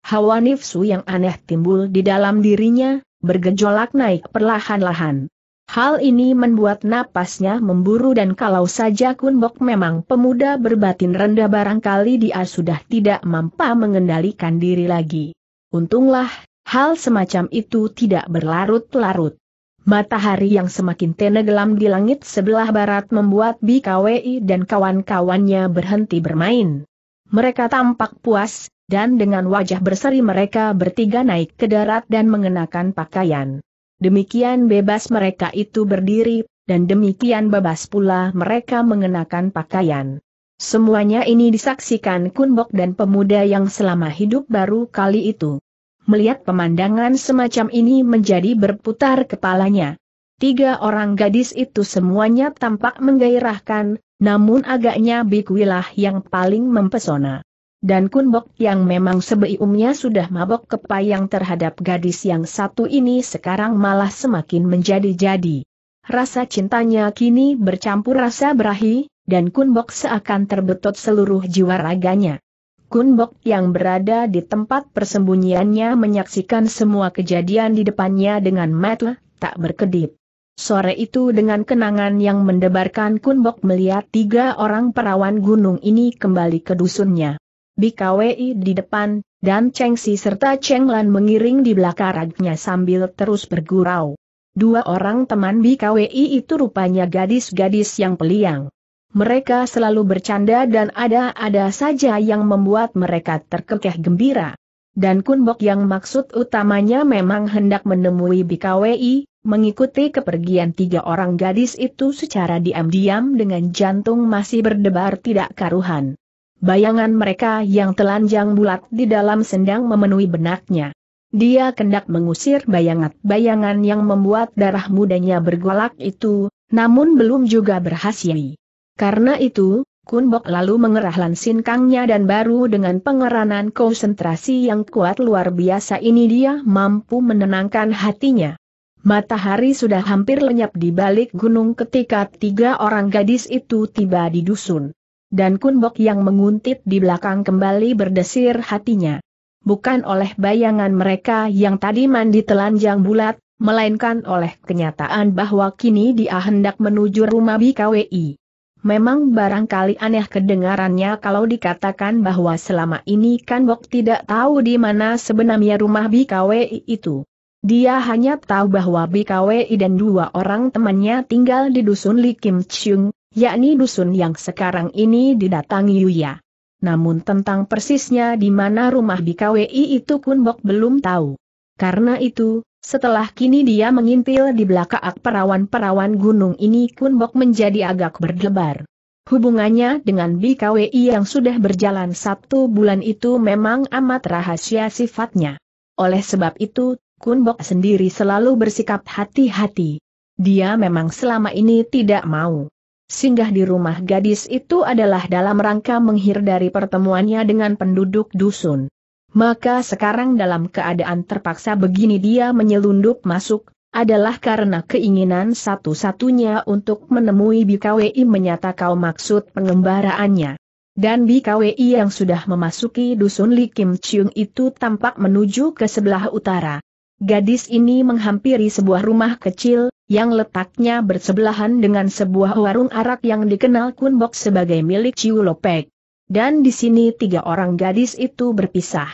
Hawa nifsu yang aneh timbul di dalam dirinya, bergejolak naik perlahan-lahan. Hal ini membuat napasnya memburu dan kalau saja Kunbok memang pemuda berbatin rendah barangkali dia sudah tidak mampu mengendalikan diri lagi. Untunglah, hal semacam itu tidak berlarut-larut. Matahari yang semakin tenegelam di langit sebelah barat membuat BKWI dan kawan-kawannya berhenti bermain. Mereka tampak puas, dan dengan wajah berseri mereka bertiga naik ke darat dan mengenakan pakaian. Demikian bebas mereka itu berdiri, dan demikian bebas pula mereka mengenakan pakaian. Semuanya ini disaksikan Kunbok dan pemuda yang selama hidup baru kali itu melihat pemandangan semacam ini menjadi berputar kepalanya. Tiga orang gadis itu semuanya tampak menggairahkan, namun agaknya Bikwilah yang paling mempesona. Dan Kunbok yang memang sebeiumnya sudah mabok kepayang terhadap gadis yang satu ini sekarang malah semakin menjadi-jadi. Rasa cintanya kini bercampur rasa berahi, dan Kunbok seakan terbetot seluruh jiwa raganya. Kunbok yang berada di tempat persembunyiannya menyaksikan semua kejadian di depannya dengan mata tak berkedip. Sore itu dengan kenangan yang mendebarkan Kunbok melihat tiga orang perawan gunung ini kembali ke dusunnya. Bikawei di depan, dan Cheng Si serta Cheng Lan mengiring di belakang belakangnya sambil terus bergurau. Dua orang teman Bikawei itu rupanya gadis-gadis yang peliang. Mereka selalu bercanda dan ada-ada saja yang membuat mereka terkekeh gembira. Dan Kunbok yang maksud utamanya memang hendak menemui BKWI, mengikuti kepergian tiga orang gadis itu secara diam-diam dengan jantung masih berdebar tidak karuhan. Bayangan mereka yang telanjang bulat di dalam sendang memenuhi benaknya. Dia kendak mengusir bayangan-bayangan yang membuat darah mudanya bergolak itu, namun belum juga berhasil. Karena itu, Kunbok lalu mengerahkan sinkangnya dan baru dengan pengeranan konsentrasi yang kuat luar biasa ini dia mampu menenangkan hatinya. Matahari sudah hampir lenyap di balik gunung ketika tiga orang gadis itu tiba di dusun. Dan Kunbok yang menguntit di belakang kembali berdesir hatinya. Bukan oleh bayangan mereka yang tadi mandi telanjang bulat, melainkan oleh kenyataan bahwa kini dia hendak menuju rumah BKWI. Memang barangkali aneh kedengarannya kalau dikatakan bahwa selama ini Bok kan tidak tahu di mana sebenarnya rumah BKWI itu. Dia hanya tahu bahwa BKWI dan dua orang temannya tinggal di dusun Li Kim Chung, yakni dusun yang sekarang ini didatangi Yuya. Namun tentang persisnya di mana rumah BKWI itu Bok belum tahu. Karena itu, setelah kini dia mengintil di belakang perawan-perawan gunung ini Kunbok menjadi agak berdebar. Hubungannya dengan BKWI yang sudah berjalan satu bulan itu memang amat rahasia sifatnya. Oleh sebab itu, Kunbok sendiri selalu bersikap hati-hati. Dia memang selama ini tidak mau. Singgah di rumah gadis itu adalah dalam rangka menghindari pertemuannya dengan penduduk dusun. Maka sekarang dalam keadaan terpaksa begini dia menyelundup masuk, adalah karena keinginan satu-satunya untuk menemui BKWI menyata kau maksud pengembaraannya. Dan BKWI yang sudah memasuki dusun Li Kim Chiung itu tampak menuju ke sebelah utara. Gadis ini menghampiri sebuah rumah kecil, yang letaknya bersebelahan dengan sebuah warung arak yang dikenal Kunbok sebagai milik Chiu Lopek. Dan di sini tiga orang gadis itu berpisah.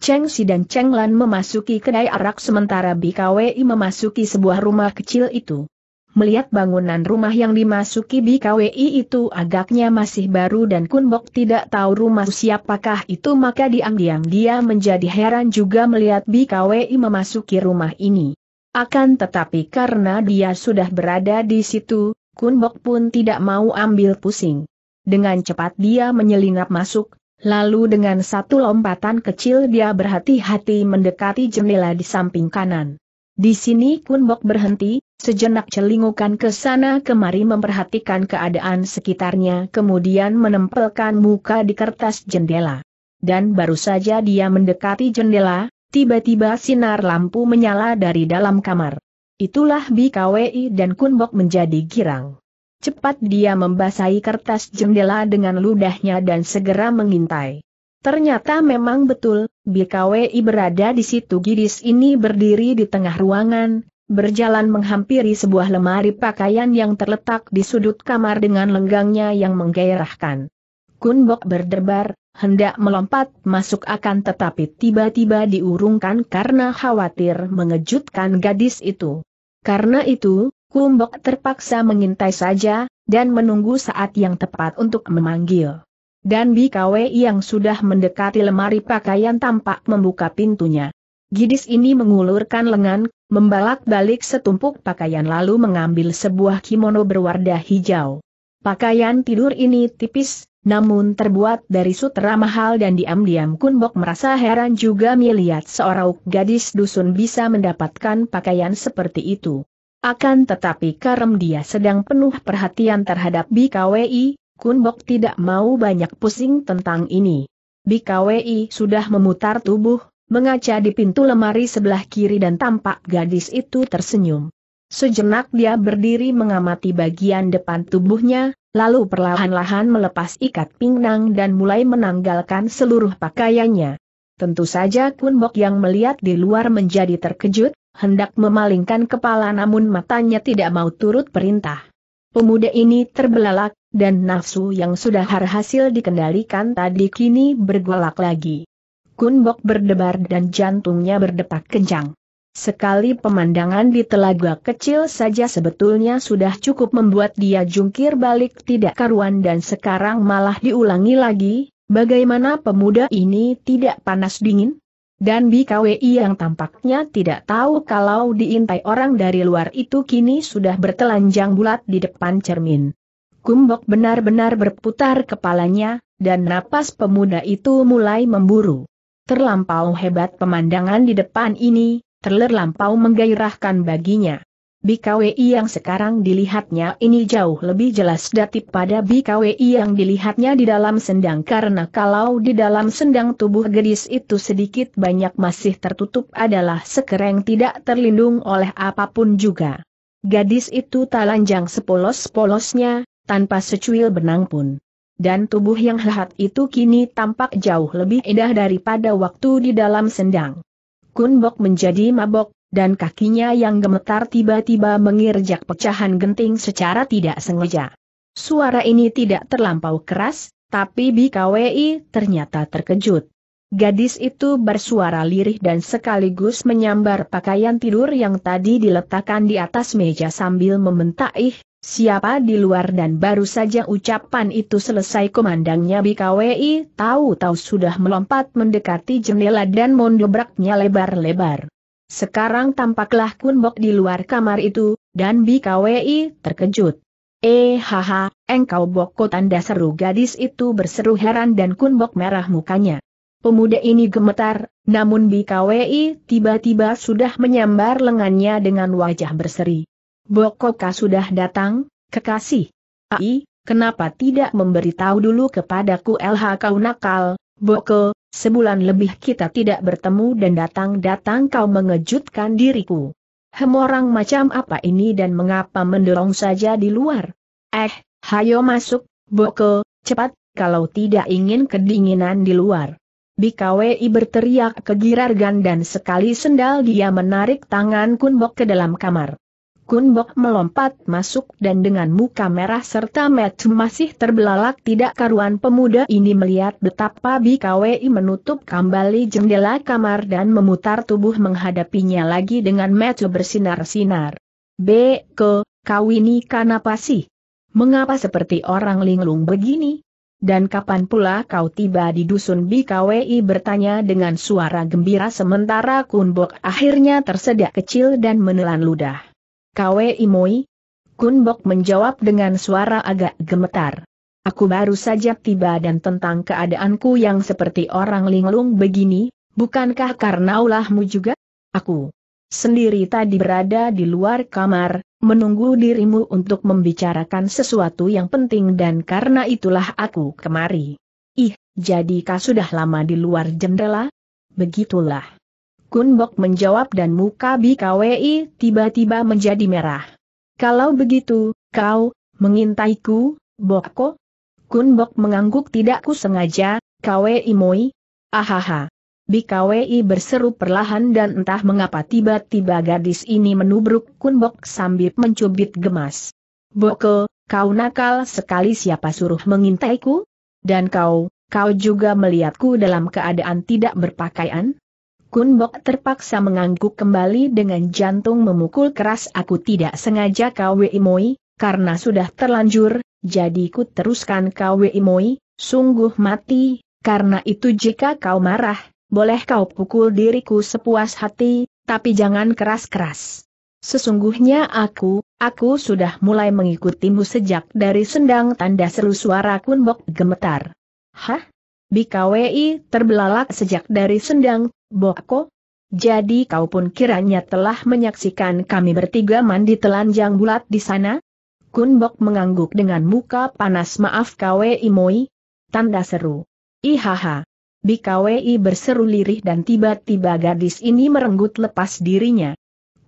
Cheng Si dan Cheng Lan memasuki kedai arak sementara BKWI memasuki sebuah rumah kecil itu. Melihat bangunan rumah yang dimasuki BKWI itu agaknya masih baru dan Kun Bok tidak tahu rumah siapakah itu maka diam-diam dia menjadi heran juga melihat BKWI memasuki rumah ini. Akan tetapi karena dia sudah berada di situ, Kun Bok pun tidak mau ambil pusing. Dengan cepat dia menyelinap masuk, lalu dengan satu lompatan kecil dia berhati-hati mendekati jendela di samping kanan. Di sini Kunbok berhenti, sejenak celingukan ke sana kemari memperhatikan keadaan sekitarnya kemudian menempelkan muka di kertas jendela. Dan baru saja dia mendekati jendela, tiba-tiba sinar lampu menyala dari dalam kamar. Itulah BKWI dan Kunbok menjadi girang. Cepat dia membasahi kertas jendela dengan ludahnya dan segera mengintai. Ternyata memang betul, BKWI berada di situ Gidis ini berdiri di tengah ruangan, berjalan menghampiri sebuah lemari pakaian yang terletak di sudut kamar dengan lenggangnya yang menggairahkan. Kunbok berdebar, hendak melompat masuk akan tetapi tiba-tiba diurungkan karena khawatir mengejutkan gadis itu. Karena itu, Kumbok terpaksa mengintai saja, dan menunggu saat yang tepat untuk memanggil. Dan Bikawe yang sudah mendekati lemari pakaian tampak membuka pintunya. Gidis ini mengulurkan lengan, membalak-balik setumpuk pakaian lalu mengambil sebuah kimono berwarna hijau. Pakaian tidur ini tipis, namun terbuat dari sutra mahal dan diam-diam Kunbok merasa heran juga melihat seorang gadis dusun bisa mendapatkan pakaian seperti itu. Akan tetapi karena dia sedang penuh perhatian terhadap BKWI, Kunbok tidak mau banyak pusing tentang ini. BKWI sudah memutar tubuh, mengaca di pintu lemari sebelah kiri dan tampak gadis itu tersenyum. Sejenak dia berdiri mengamati bagian depan tubuhnya, lalu perlahan-lahan melepas ikat pinggang dan mulai menanggalkan seluruh pakaiannya. Tentu saja Kunbok yang melihat di luar menjadi terkejut, hendak memalingkan kepala namun matanya tidak mau turut perintah. Pemuda ini terbelalak, dan nafsu yang sudah berhasil dikendalikan tadi kini bergolak lagi. Kunbok berdebar dan jantungnya berdetak kencang. Sekali pemandangan di telaga kecil saja sebetulnya sudah cukup membuat dia jungkir balik tidak karuan dan sekarang malah diulangi lagi, bagaimana pemuda ini tidak panas dingin? Dan BKWI yang tampaknya tidak tahu kalau diintai orang dari luar itu kini sudah bertelanjang bulat di depan cermin. Kumbok benar-benar berputar kepalanya, dan napas pemuda itu mulai memburu. Terlampau hebat pemandangan di depan ini, terlampau menggairahkan baginya. BKWI yang sekarang dilihatnya ini jauh lebih jelas datip pada BKWI yang dilihatnya di dalam sendang karena kalau di dalam sendang tubuh gadis itu sedikit banyak masih tertutup adalah sekereng tidak terlindung oleh apapun juga. Gadis itu talanjang sepolos-polosnya, tanpa secuil benang pun. Dan tubuh yang lehat itu kini tampak jauh lebih indah daripada waktu di dalam sendang. Kunbok menjadi mabok, dan kakinya yang gemetar tiba-tiba mengirjak pecahan genting secara tidak sengaja. Suara ini tidak terlampau keras, tapi BKWI ternyata terkejut. Gadis itu bersuara lirih dan sekaligus menyambar pakaian tidur yang tadi diletakkan di atas meja sambil membentak ih, siapa di luar dan baru saja ucapan itu selesai komandangnya BKWI tahu-tahu sudah melompat mendekati jendela dan mendobraknya lebar-lebar. Sekarang tampaklah Kunbok di luar kamar itu, dan BKWI terkejut. Eh haha, engkau boko tanda seru gadis itu berseru heran dan kunbok merah mukanya. Pemuda ini gemetar, namun BKWI tiba-tiba sudah menyambar lengannya dengan wajah berseri. Bokoka sudah datang, kekasih. Ai, kenapa tidak memberitahu dulu kepadaku LH kau nakal, Boko, Sebulan lebih kita tidak bertemu dan datang-datang kau mengejutkan diriku. Hem orang macam apa ini dan mengapa mendorong saja di luar? Eh, hayo masuk, Boko, cepat, kalau tidak ingin kedinginan di luar. Bikawi berteriak kegirangan dan sekali sendal dia menarik tangan Kunbok ke dalam kamar. Kunbok melompat masuk dan dengan muka merah serta metu masih terbelalak tidak karuan pemuda ini melihat betapa BKWI menutup kembali jendela kamar dan memutar tubuh menghadapinya lagi dengan metu bersinar-sinar. B. Ke, kau ini kenapa sih? Mengapa seperti orang linglung begini? Dan kapan pula kau tiba di dusun BKWI bertanya dengan suara gembira sementara Kunbok akhirnya tersedak kecil dan menelan ludah. Kwe Imoi? Kun Bok menjawab dengan suara agak gemetar. Aku baru saja tiba dan tentang keadaanku yang seperti orang linglung begini, bukankah karena ulahmu juga? Aku sendiri tadi berada di luar kamar, menunggu dirimu untuk membicarakan sesuatu yang penting dan karena itulah aku kemari. Ih, jadi kau sudah lama di luar jendela? Begitulah. Kunbok menjawab dan muka BKWI tiba-tiba menjadi merah. Kalau begitu, kau, mengintaiku, Bokko? Kunbok mengangguk tidak ku sengaja, KWI Moi? Ahaha. BKWI berseru perlahan dan entah mengapa tiba-tiba gadis ini menubruk Kunbok sambil mencubit gemas. Bokko, kau nakal sekali siapa suruh mengintaiku? Dan kau, kau juga melihatku dalam keadaan tidak berpakaian? Kun Bok terpaksa mengangguk kembali dengan jantung memukul keras aku tidak sengaja KWI Imoi, karena sudah terlanjur, jadi ku teruskan KWI Imoi, sungguh mati, karena itu jika kau marah, boleh kau pukul diriku sepuas hati, tapi jangan keras-keras. Sesungguhnya aku, aku sudah mulai mengikutimu sejak dari sendang tanda seru suara Kun Bok gemetar. Hah? Bikawi terbelalak sejak dari sendang, Boko. Jadi kau pun kiranya telah menyaksikan kami bertiga mandi telanjang bulat di sana? Kunbok mengangguk dengan muka panas maaf KWI Moi. Tanda seru. Ihaha. Bikawi berseru lirih dan tiba-tiba gadis ini merenggut lepas dirinya.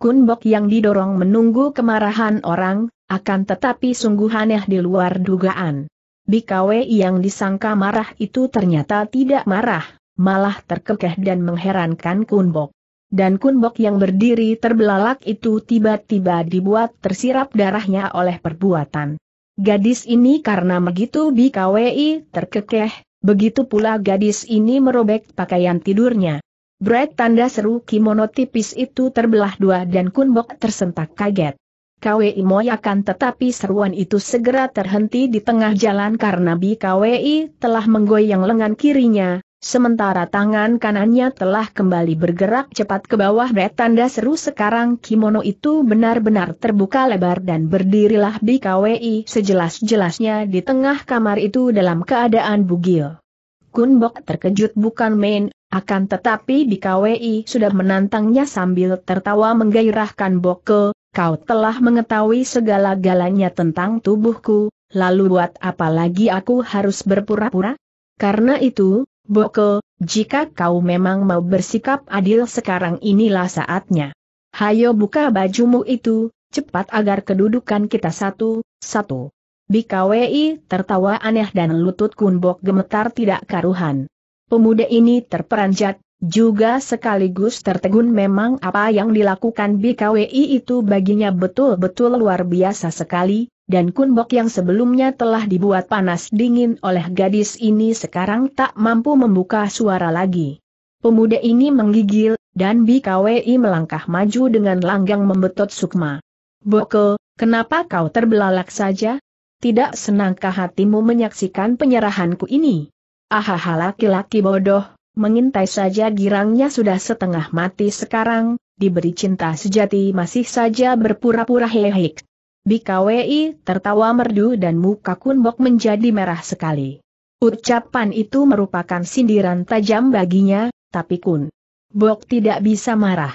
Kunbok yang didorong menunggu kemarahan orang, akan tetapi sungguh aneh di luar dugaan. Bikawe yang disangka marah itu ternyata tidak marah, malah terkekeh dan mengherankan Kunbok. Dan Kunbok yang berdiri terbelalak itu tiba-tiba dibuat tersirap darahnya oleh perbuatan. Gadis ini karena begitu Bikawe terkekeh, begitu pula gadis ini merobek pakaian tidurnya. Brad tanda seru kimono tipis itu terbelah dua dan Kunbok tersentak kaget. KWI moyakan tetapi seruan itu segera terhenti di tengah jalan karena BKWI telah menggoyang lengan kirinya, sementara tangan kanannya telah kembali bergerak cepat ke bawah bertanda seru sekarang kimono itu benar-benar terbuka lebar dan berdirilah BKWI sejelas-jelasnya di tengah kamar itu dalam keadaan bugil. Kunbok terkejut bukan main, akan tetapi BKWI sudah menantangnya sambil tertawa menggairahkan bokel, kau telah mengetahui segala-galanya tentang tubuhku, lalu buat apa lagi aku harus berpura-pura? Karena itu, Boko, jika kau memang mau bersikap adil sekarang inilah saatnya. Hayo buka bajumu itu, cepat agar kedudukan kita satu, satu. Bikawi tertawa aneh dan lutut Kunbok gemetar tidak karuhan. Pemuda ini terperanjat, juga sekaligus tertegun memang apa yang dilakukan BKWI itu baginya betul-betul luar biasa sekali, dan Kunbok yang sebelumnya telah dibuat panas dingin oleh gadis ini sekarang tak mampu membuka suara lagi. Pemuda ini menggigil, dan BKWI melangkah maju dengan langgang membetot Sukma. Boko, kenapa kau terbelalak saja? Tidak senangkah hatimu menyaksikan penyerahanku ini? Ahaha laki-laki bodoh, mengintai saja girangnya sudah setengah mati sekarang, diberi cinta sejati masih saja berpura-pura hehek. Bikawi tertawa merdu dan muka Kunbok menjadi merah sekali. Ucapan itu merupakan sindiran tajam baginya, tapi Kun Bok tidak bisa marah.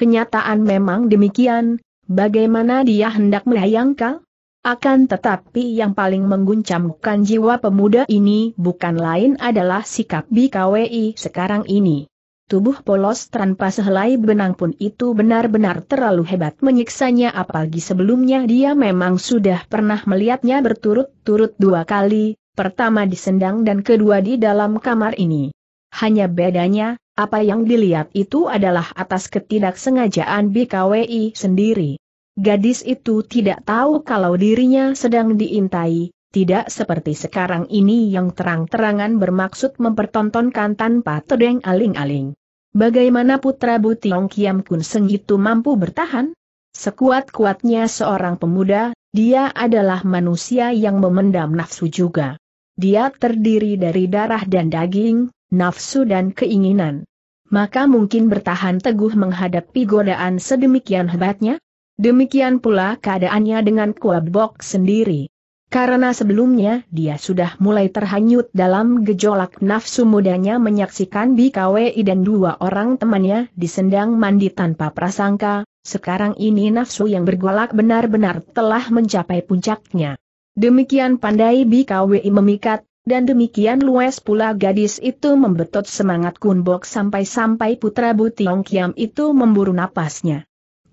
Kenyataan memang demikian, bagaimana dia hendak melayangkan? Akan tetapi yang paling mengguncangkan jiwa pemuda ini bukan lain adalah sikap BKWI sekarang ini. Tubuh polos tanpa sehelai benang pun itu benar-benar terlalu hebat menyiksanya apalagi sebelumnya dia memang sudah pernah melihatnya berturut-turut dua kali, pertama di sendang dan kedua di dalam kamar ini. Hanya bedanya, apa yang dilihat itu adalah atas ketidaksengajaan BKWI sendiri. Gadis itu tidak tahu kalau dirinya sedang diintai, tidak seperti sekarang ini yang terang-terangan bermaksud mempertontonkan tanpa tedeng aling-aling. Bagaimana putra Butiong Kiam Kun Seng itu mampu bertahan? Sekuat-kuatnya seorang pemuda, dia adalah manusia yang memendam nafsu juga. Dia terdiri dari darah dan daging, nafsu dan keinginan. Maka mungkin bertahan teguh menghadapi godaan sedemikian hebatnya? Demikian pula keadaannya dengan Kuabok sendiri. Karena sebelumnya dia sudah mulai terhanyut dalam gejolak nafsu mudanya menyaksikan BKWI dan dua orang temannya disendang mandi tanpa prasangka, sekarang ini nafsu yang bergolak benar-benar telah mencapai puncaknya. Demikian pandai BKWI memikat, dan demikian luas pula gadis itu membetot semangat Kunbok sampai-sampai putra Butiong Kiam itu memburu napasnya.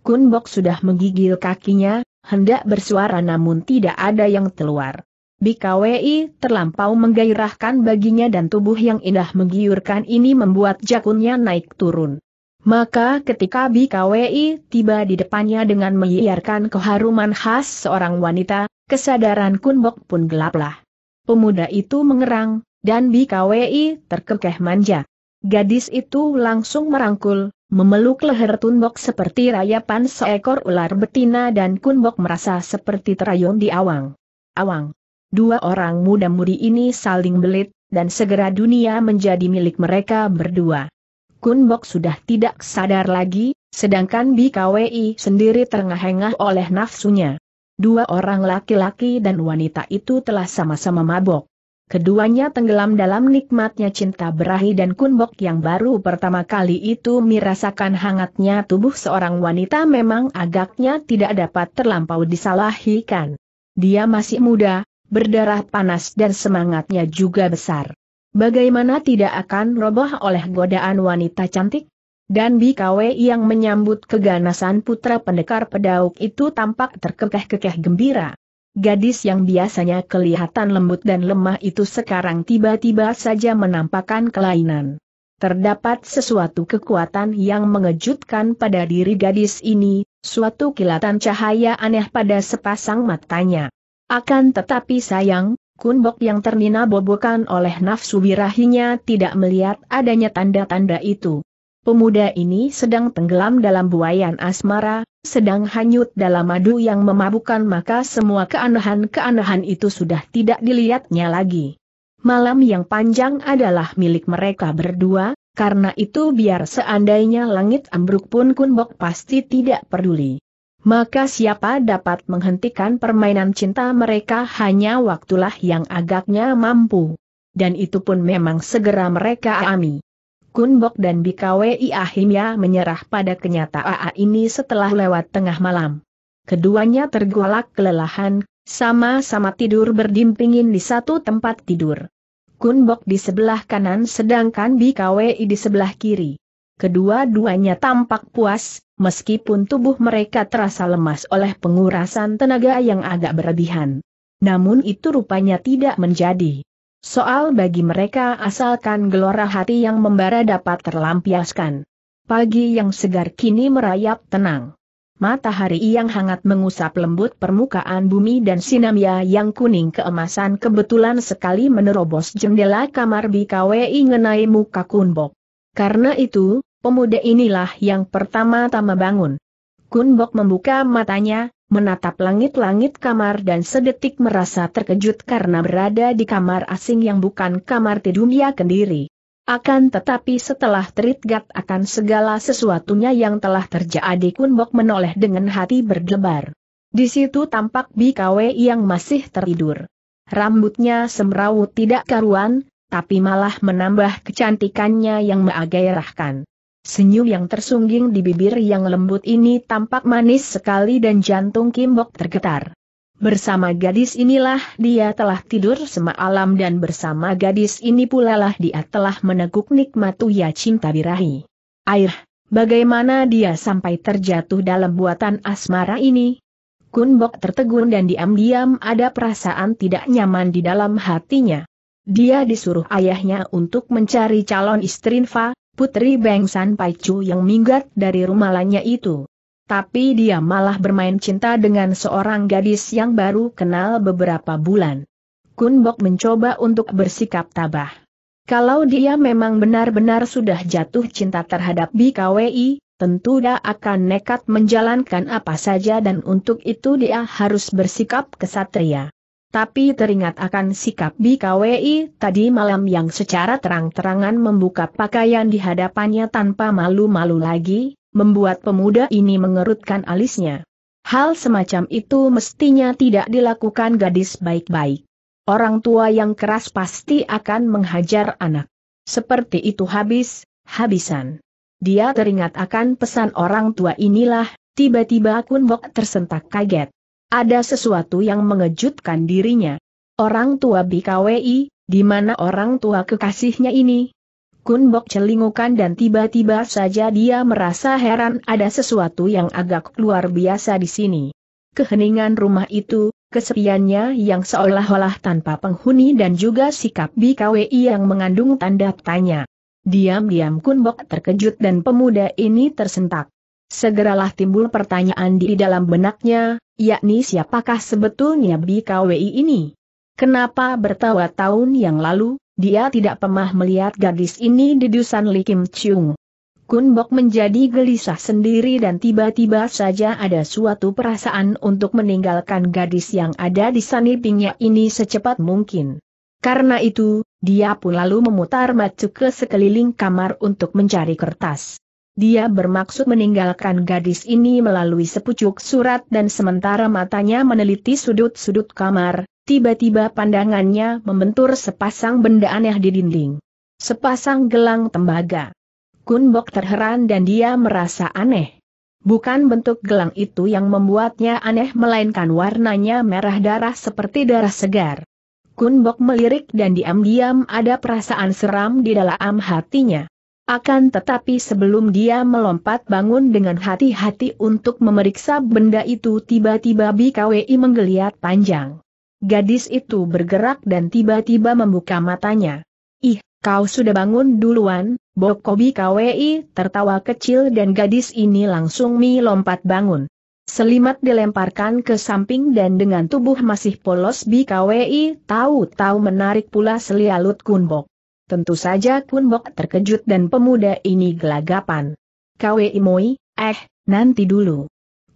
Kun Bok sudah menggigil kakinya, hendak bersuara namun tidak ada yang keluar. BKWI terlampau menggairahkan baginya dan tubuh yang indah menggiurkan ini membuat jakunnya naik turun. Maka ketika BKWI tiba di depannya dengan menyiarkan keharuman khas seorang wanita, kesadaran Kunbok pun gelaplah. Pemuda itu mengerang, dan BKWI terkekeh manja. Gadis itu langsung merangkul, memeluk leher Tunbok seperti rayapan seekor ular betina dan Kunbok merasa seperti terayun di awang. Awang. Dua orang muda-mudi ini saling belit, dan segera dunia menjadi milik mereka berdua. Kunbok sudah tidak sadar lagi, sedangkan BKWI sendiri terengah-engah oleh nafsunya. Dua orang laki-laki dan wanita itu telah sama-sama mabok. Keduanya tenggelam dalam nikmatnya cinta berahi dan kunbok yang baru pertama kali itu merasakan hangatnya tubuh seorang wanita memang agaknya tidak dapat terlampau disalahikan. Dia masih muda, berdarah panas dan semangatnya juga besar. Bagaimana tidak akan roboh oleh godaan wanita cantik? Dan Bikawe yang menyambut keganasan putra pendekar pedauk itu tampak terkekeh-kekeh gembira. Gadis yang biasanya kelihatan lembut dan lemah itu sekarang tiba-tiba saja menampakkan kelainan. Terdapat sesuatu kekuatan yang mengejutkan pada diri gadis ini, suatu kilatan cahaya aneh pada sepasang matanya. Akan tetapi sayang, Kunbok yang ternina bobokan oleh nafsu birahinya tidak melihat adanya tanda-tanda itu. Pemuda ini sedang tenggelam dalam buayan asmara, sedang hanyut dalam madu yang memabukkan maka semua keanehan-keanehan itu sudah tidak dilihatnya lagi. Malam yang panjang adalah milik mereka berdua, karena itu biar seandainya langit ambruk pun Kunbok pasti tidak peduli. Maka siapa dapat menghentikan permainan cinta mereka hanya waktulah yang agaknya mampu. Dan itu pun memang segera mereka alami. Kunbok dan Bikawi akhirnya menyerah pada kenyataan ini setelah lewat tengah malam. Keduanya tergolak kelelahan, sama-sama tidur berdimpingin di satu tempat tidur. Kunbok di sebelah kanan sedangkan Bikawi di sebelah kiri. Kedua-duanya tampak puas, meskipun tubuh mereka terasa lemas oleh pengurasan tenaga yang agak berlebihan. Namun itu rupanya tidak menjadi Soal bagi mereka asalkan gelora hati yang membara dapat terlampiaskan. Pagi yang segar kini merayap tenang. Matahari yang hangat mengusap lembut permukaan bumi dan sinamia yang kuning keemasan kebetulan sekali menerobos jendela kamar BKWI mengenai muka Kunbok. Karena itu, pemuda inilah yang pertama-tama bangun. Kunbok membuka matanya, menatap langit-langit kamar dan sedetik merasa terkejut karena berada di kamar asing yang bukan kamar tidurnya kendiri. Akan tetapi setelah teritgat akan segala sesuatunya yang telah terjadi Kunbok menoleh dengan hati berdebar. Di situ tampak BKW yang masih tertidur. Rambutnya semrawut tidak karuan, tapi malah menambah kecantikannya yang meagairahkan. Senyum yang tersungging di bibir yang lembut ini tampak manis sekali dan jantung Kimbok tergetar. Bersama gadis inilah dia telah tidur semalam dan bersama gadis ini pula lah dia telah meneguk nikmat uya cinta birahi. Air, bagaimana dia sampai terjatuh dalam buatan asmara ini? Kunbok tertegun dan diam-diam ada perasaan tidak nyaman di dalam hatinya. Dia disuruh ayahnya untuk mencari calon istri Nfa, putri Beng San Pai Chu yang minggat dari rumahnya itu. Tapi dia malah bermain cinta dengan seorang gadis yang baru kenal beberapa bulan. Kun Bok mencoba untuk bersikap tabah. Kalau dia memang benar-benar sudah jatuh cinta terhadap BKWI, tentu dia akan nekat menjalankan apa saja dan untuk itu dia harus bersikap kesatria tapi teringat akan sikap BKWI tadi malam yang secara terang-terangan membuka pakaian di hadapannya tanpa malu-malu lagi, membuat pemuda ini mengerutkan alisnya. Hal semacam itu mestinya tidak dilakukan gadis baik-baik. Orang tua yang keras pasti akan menghajar anak. Seperti itu habis, habisan. Dia teringat akan pesan orang tua inilah, tiba-tiba Kun Bok tersentak kaget. Ada sesuatu yang mengejutkan dirinya. Orang tua BKWI, di mana orang tua kekasihnya ini? Kunbok celingukan dan tiba-tiba saja dia merasa heran ada sesuatu yang agak luar biasa di sini. Keheningan rumah itu, kesepiannya yang seolah-olah tanpa penghuni dan juga sikap BKWI yang mengandung tanda tanya. Diam-diam Kunbok terkejut dan pemuda ini tersentak. Segeralah timbul pertanyaan di dalam benaknya, yakni siapakah sebetulnya BKWI ini? Kenapa bertawa tahun yang lalu, dia tidak pernah melihat gadis ini di Dusan Li Kim Chung? Kun Bok menjadi gelisah sendiri dan tiba-tiba saja ada suatu perasaan untuk meninggalkan gadis yang ada di sanipingnya ini secepat mungkin. Karena itu, dia pun lalu memutar mata ke sekeliling kamar untuk mencari kertas. Dia bermaksud meninggalkan gadis ini melalui sepucuk surat dan sementara matanya meneliti sudut-sudut kamar, tiba-tiba pandangannya membentur sepasang benda aneh di dinding. Sepasang gelang tembaga. Kunbok terheran dan dia merasa aneh. Bukan bentuk gelang itu yang membuatnya aneh melainkan warnanya merah darah seperti darah segar. Kunbok melirik dan diam-diam ada perasaan seram di dalam hatinya. Akan tetapi sebelum dia melompat bangun dengan hati-hati untuk memeriksa benda itu tiba-tiba BKWI menggeliat panjang. Gadis itu bergerak dan tiba-tiba membuka matanya. Ih, kau sudah bangun duluan, Boko BKWI tertawa kecil dan gadis ini langsung mi lompat bangun. Selimat dilemparkan ke samping dan dengan tubuh masih polos BKWI tahu-tahu menarik pula selialut kunbok. Tentu saja Kun Bok terkejut dan pemuda ini gelagapan. Kwe Imoi, eh, nanti dulu.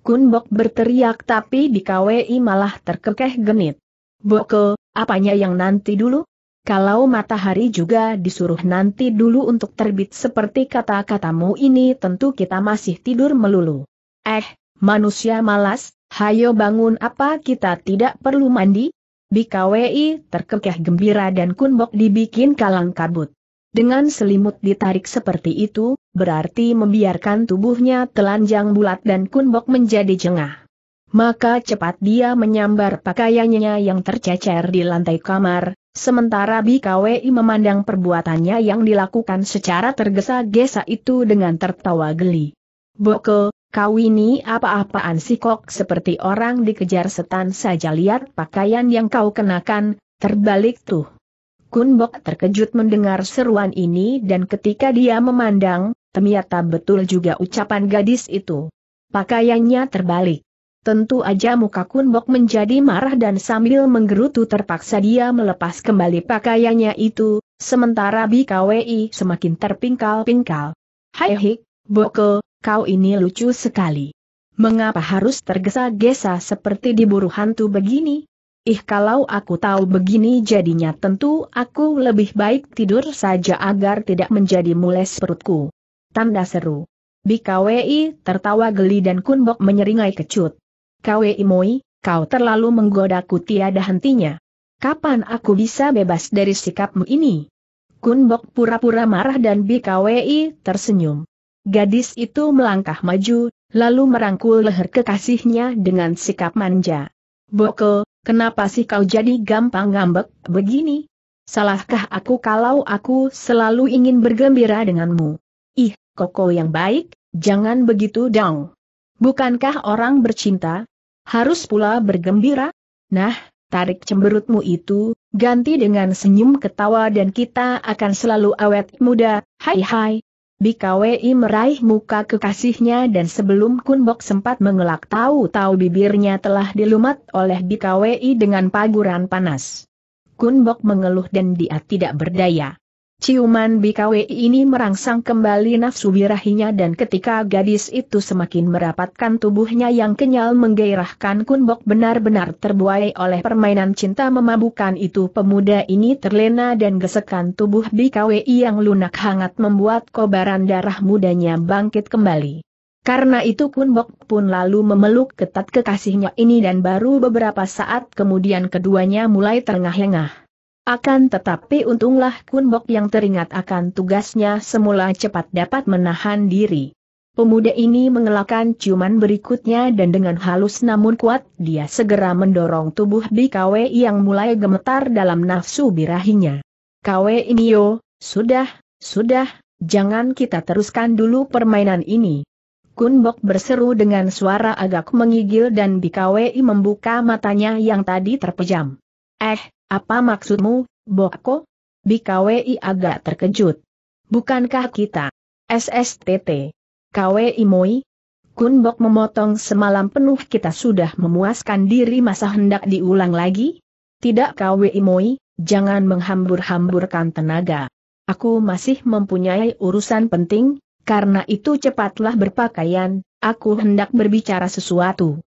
Kun Bok berteriak tapi di Kwi malah terkekeh genit. Boko, apanya yang nanti dulu? Kalau matahari juga disuruh nanti dulu untuk terbit seperti kata-katamu ini tentu kita masih tidur melulu. Eh, manusia malas, hayo bangun apa kita tidak perlu mandi? Bikawi terkekeh gembira dan Kunbok dibikin kalang kabut. Dengan selimut ditarik seperti itu, berarti membiarkan tubuhnya telanjang bulat dan Kunbok menjadi jengah. Maka cepat dia menyambar pakaiannya yang tercecer di lantai kamar, sementara Bikawi memandang perbuatannya yang dilakukan secara tergesa-gesa itu dengan tertawa geli. Boko, Kau ini apa-apaan sih kok seperti orang dikejar setan saja lihat pakaian yang kau kenakan, terbalik tuh. Kunbok terkejut mendengar seruan ini dan ketika dia memandang, ternyata betul juga ucapan gadis itu. Pakaiannya terbalik. Tentu aja muka Kunbok menjadi marah dan sambil menggerutu terpaksa dia melepas kembali pakaiannya itu, sementara BKWI semakin terpingkal-pingkal. Hai hik, Boko, kau ini lucu sekali. Mengapa harus tergesa-gesa seperti diburu hantu begini? Ih kalau aku tahu begini jadinya tentu aku lebih baik tidur saja agar tidak menjadi mules perutku. Tanda seru. BKWI tertawa geli dan Kunbok menyeringai kecut. KWI Moi, kau terlalu menggodaku tiada hentinya. Kapan aku bisa bebas dari sikapmu ini? Kunbok pura-pura marah dan BKWI tersenyum. Gadis itu melangkah maju, lalu merangkul leher kekasihnya dengan sikap manja. Bokel, kenapa sih kau jadi gampang ngambek begini? Salahkah aku kalau aku selalu ingin bergembira denganmu? Ih, koko yang baik, jangan begitu dong. Bukankah orang bercinta? Harus pula bergembira? Nah, tarik cemberutmu itu, ganti dengan senyum ketawa dan kita akan selalu awet muda, hai hai. Bikawi meraih muka kekasihnya dan sebelum Kunbok sempat mengelak tahu-tahu bibirnya telah dilumat oleh Bikawi dengan paguran panas. Kunbok mengeluh dan dia tidak berdaya. Ciuman BKWI ini merangsang kembali nafsu birahinya dan ketika gadis itu semakin merapatkan tubuhnya yang kenyal menggairahkan Kunbok benar-benar terbuai oleh permainan cinta memabukan itu pemuda ini terlena dan gesekan tubuh BKWI yang lunak hangat membuat kobaran darah mudanya bangkit kembali. Karena itu Kunbok pun lalu memeluk ketat kekasihnya ini dan baru beberapa saat kemudian keduanya mulai terengah-engah. Akan tetapi untunglah Kunbok yang teringat akan tugasnya semula cepat dapat menahan diri. Pemuda ini mengelakkan ciuman berikutnya dan dengan halus namun kuat, dia segera mendorong tubuh Bikawe yang mulai gemetar dalam nafsu birahinya. ini Inio, sudah, sudah, jangan kita teruskan dulu permainan ini. Kunbok berseru dengan suara agak mengigil dan Bikawe membuka matanya yang tadi terpejam. Eh, apa maksudmu, Boko? BKWI agak terkejut. Bukankah kita? SSTT. KWI Moi? Kun Bok memotong semalam penuh kita sudah memuaskan diri masa hendak diulang lagi? Tidak KWI Moi, jangan menghambur-hamburkan tenaga. Aku masih mempunyai urusan penting, karena itu cepatlah berpakaian, aku hendak berbicara sesuatu.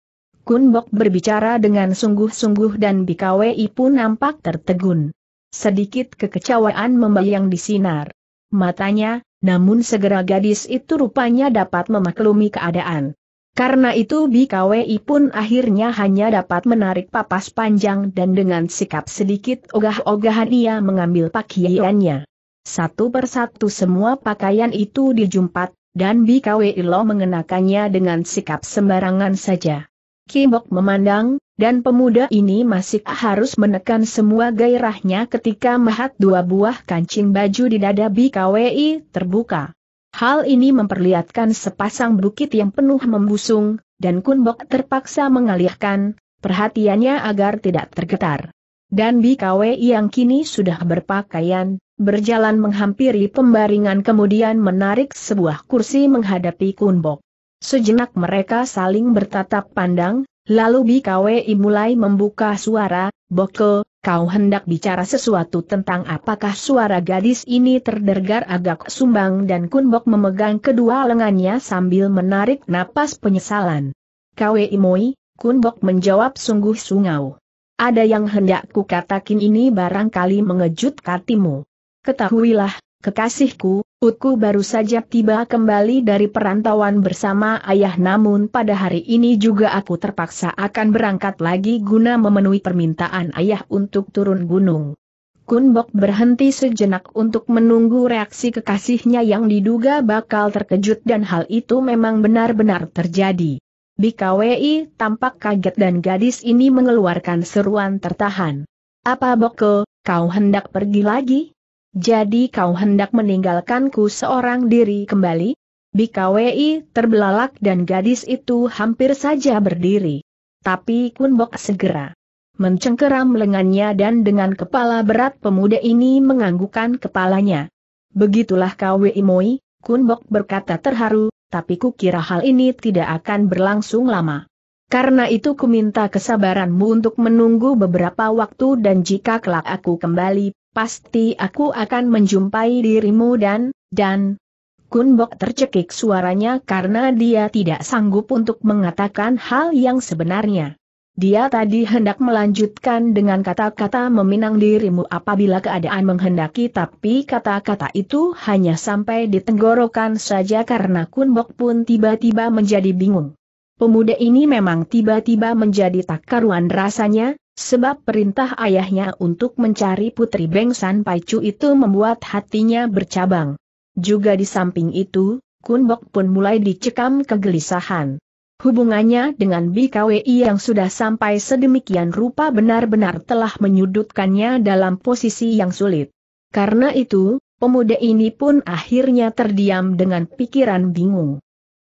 Kun Bok berbicara dengan sungguh-sungguh dan BKWI pun nampak tertegun. Sedikit kekecewaan membayang di sinar matanya, namun segera gadis itu rupanya dapat memaklumi keadaan. Karena itu BKWI pun akhirnya hanya dapat menarik papas panjang dan dengan sikap sedikit ogah-ogahan ia mengambil pakaiannya. Satu persatu semua pakaian itu dijumpat, dan BKWI lo mengenakannya dengan sikap sembarangan saja. Kimbok memandang, dan pemuda ini masih harus menekan semua gairahnya ketika mahat dua buah kancing baju di dada BKWI terbuka. Hal ini memperlihatkan sepasang bukit yang penuh membusung, dan Kunbok terpaksa mengalihkan perhatiannya agar tidak tergetar. Dan BKWI yang kini sudah berpakaian, berjalan menghampiri pembaringan kemudian menarik sebuah kursi menghadapi Kunbok. Sejenak mereka saling bertatap pandang, lalu BKWI mulai membuka suara, Boko, kau hendak bicara sesuatu tentang apakah suara gadis ini terdengar agak sumbang dan Kunbok memegang kedua lengannya sambil menarik napas penyesalan. KWI Moi, Kunbok menjawab sungguh sungau. Ada yang hendak kukatakin ini barangkali mengejut katimu. Ketahuilah, kekasihku, Utku baru saja tiba kembali dari perantauan bersama ayah namun pada hari ini juga aku terpaksa akan berangkat lagi guna memenuhi permintaan ayah untuk turun gunung. Kunbok berhenti sejenak untuk menunggu reaksi kekasihnya yang diduga bakal terkejut dan hal itu memang benar-benar terjadi. BKWI tampak kaget dan gadis ini mengeluarkan seruan tertahan. Apa Boko, kau hendak pergi lagi? Jadi kau hendak meninggalkanku seorang diri kembali? Bikawi terbelalak dan gadis itu hampir saja berdiri. Tapi Kunbok segera mencengkeram lengannya dan dengan kepala berat pemuda ini menganggukkan kepalanya. Begitulah Kwi Moi, Kunbok berkata terharu, tapi kukira hal ini tidak akan berlangsung lama. Karena itu ku minta kesabaranmu untuk menunggu beberapa waktu dan jika kelak aku kembali pasti aku akan menjumpai dirimu dan, dan... Kunbok tercekik suaranya karena dia tidak sanggup untuk mengatakan hal yang sebenarnya. Dia tadi hendak melanjutkan dengan kata-kata meminang dirimu apabila keadaan menghendaki tapi kata-kata itu hanya sampai di tenggorokan saja karena Kunbok pun tiba-tiba menjadi bingung. Pemuda ini memang tiba-tiba menjadi tak karuan rasanya, Sebab perintah ayahnya untuk mencari putri Bengsan Paicu itu membuat hatinya bercabang. Juga di samping itu, Kunbok pun mulai dicekam kegelisahan. Hubungannya dengan BKWI yang sudah sampai sedemikian rupa benar-benar telah menyudutkannya dalam posisi yang sulit. Karena itu, pemuda ini pun akhirnya terdiam dengan pikiran bingung.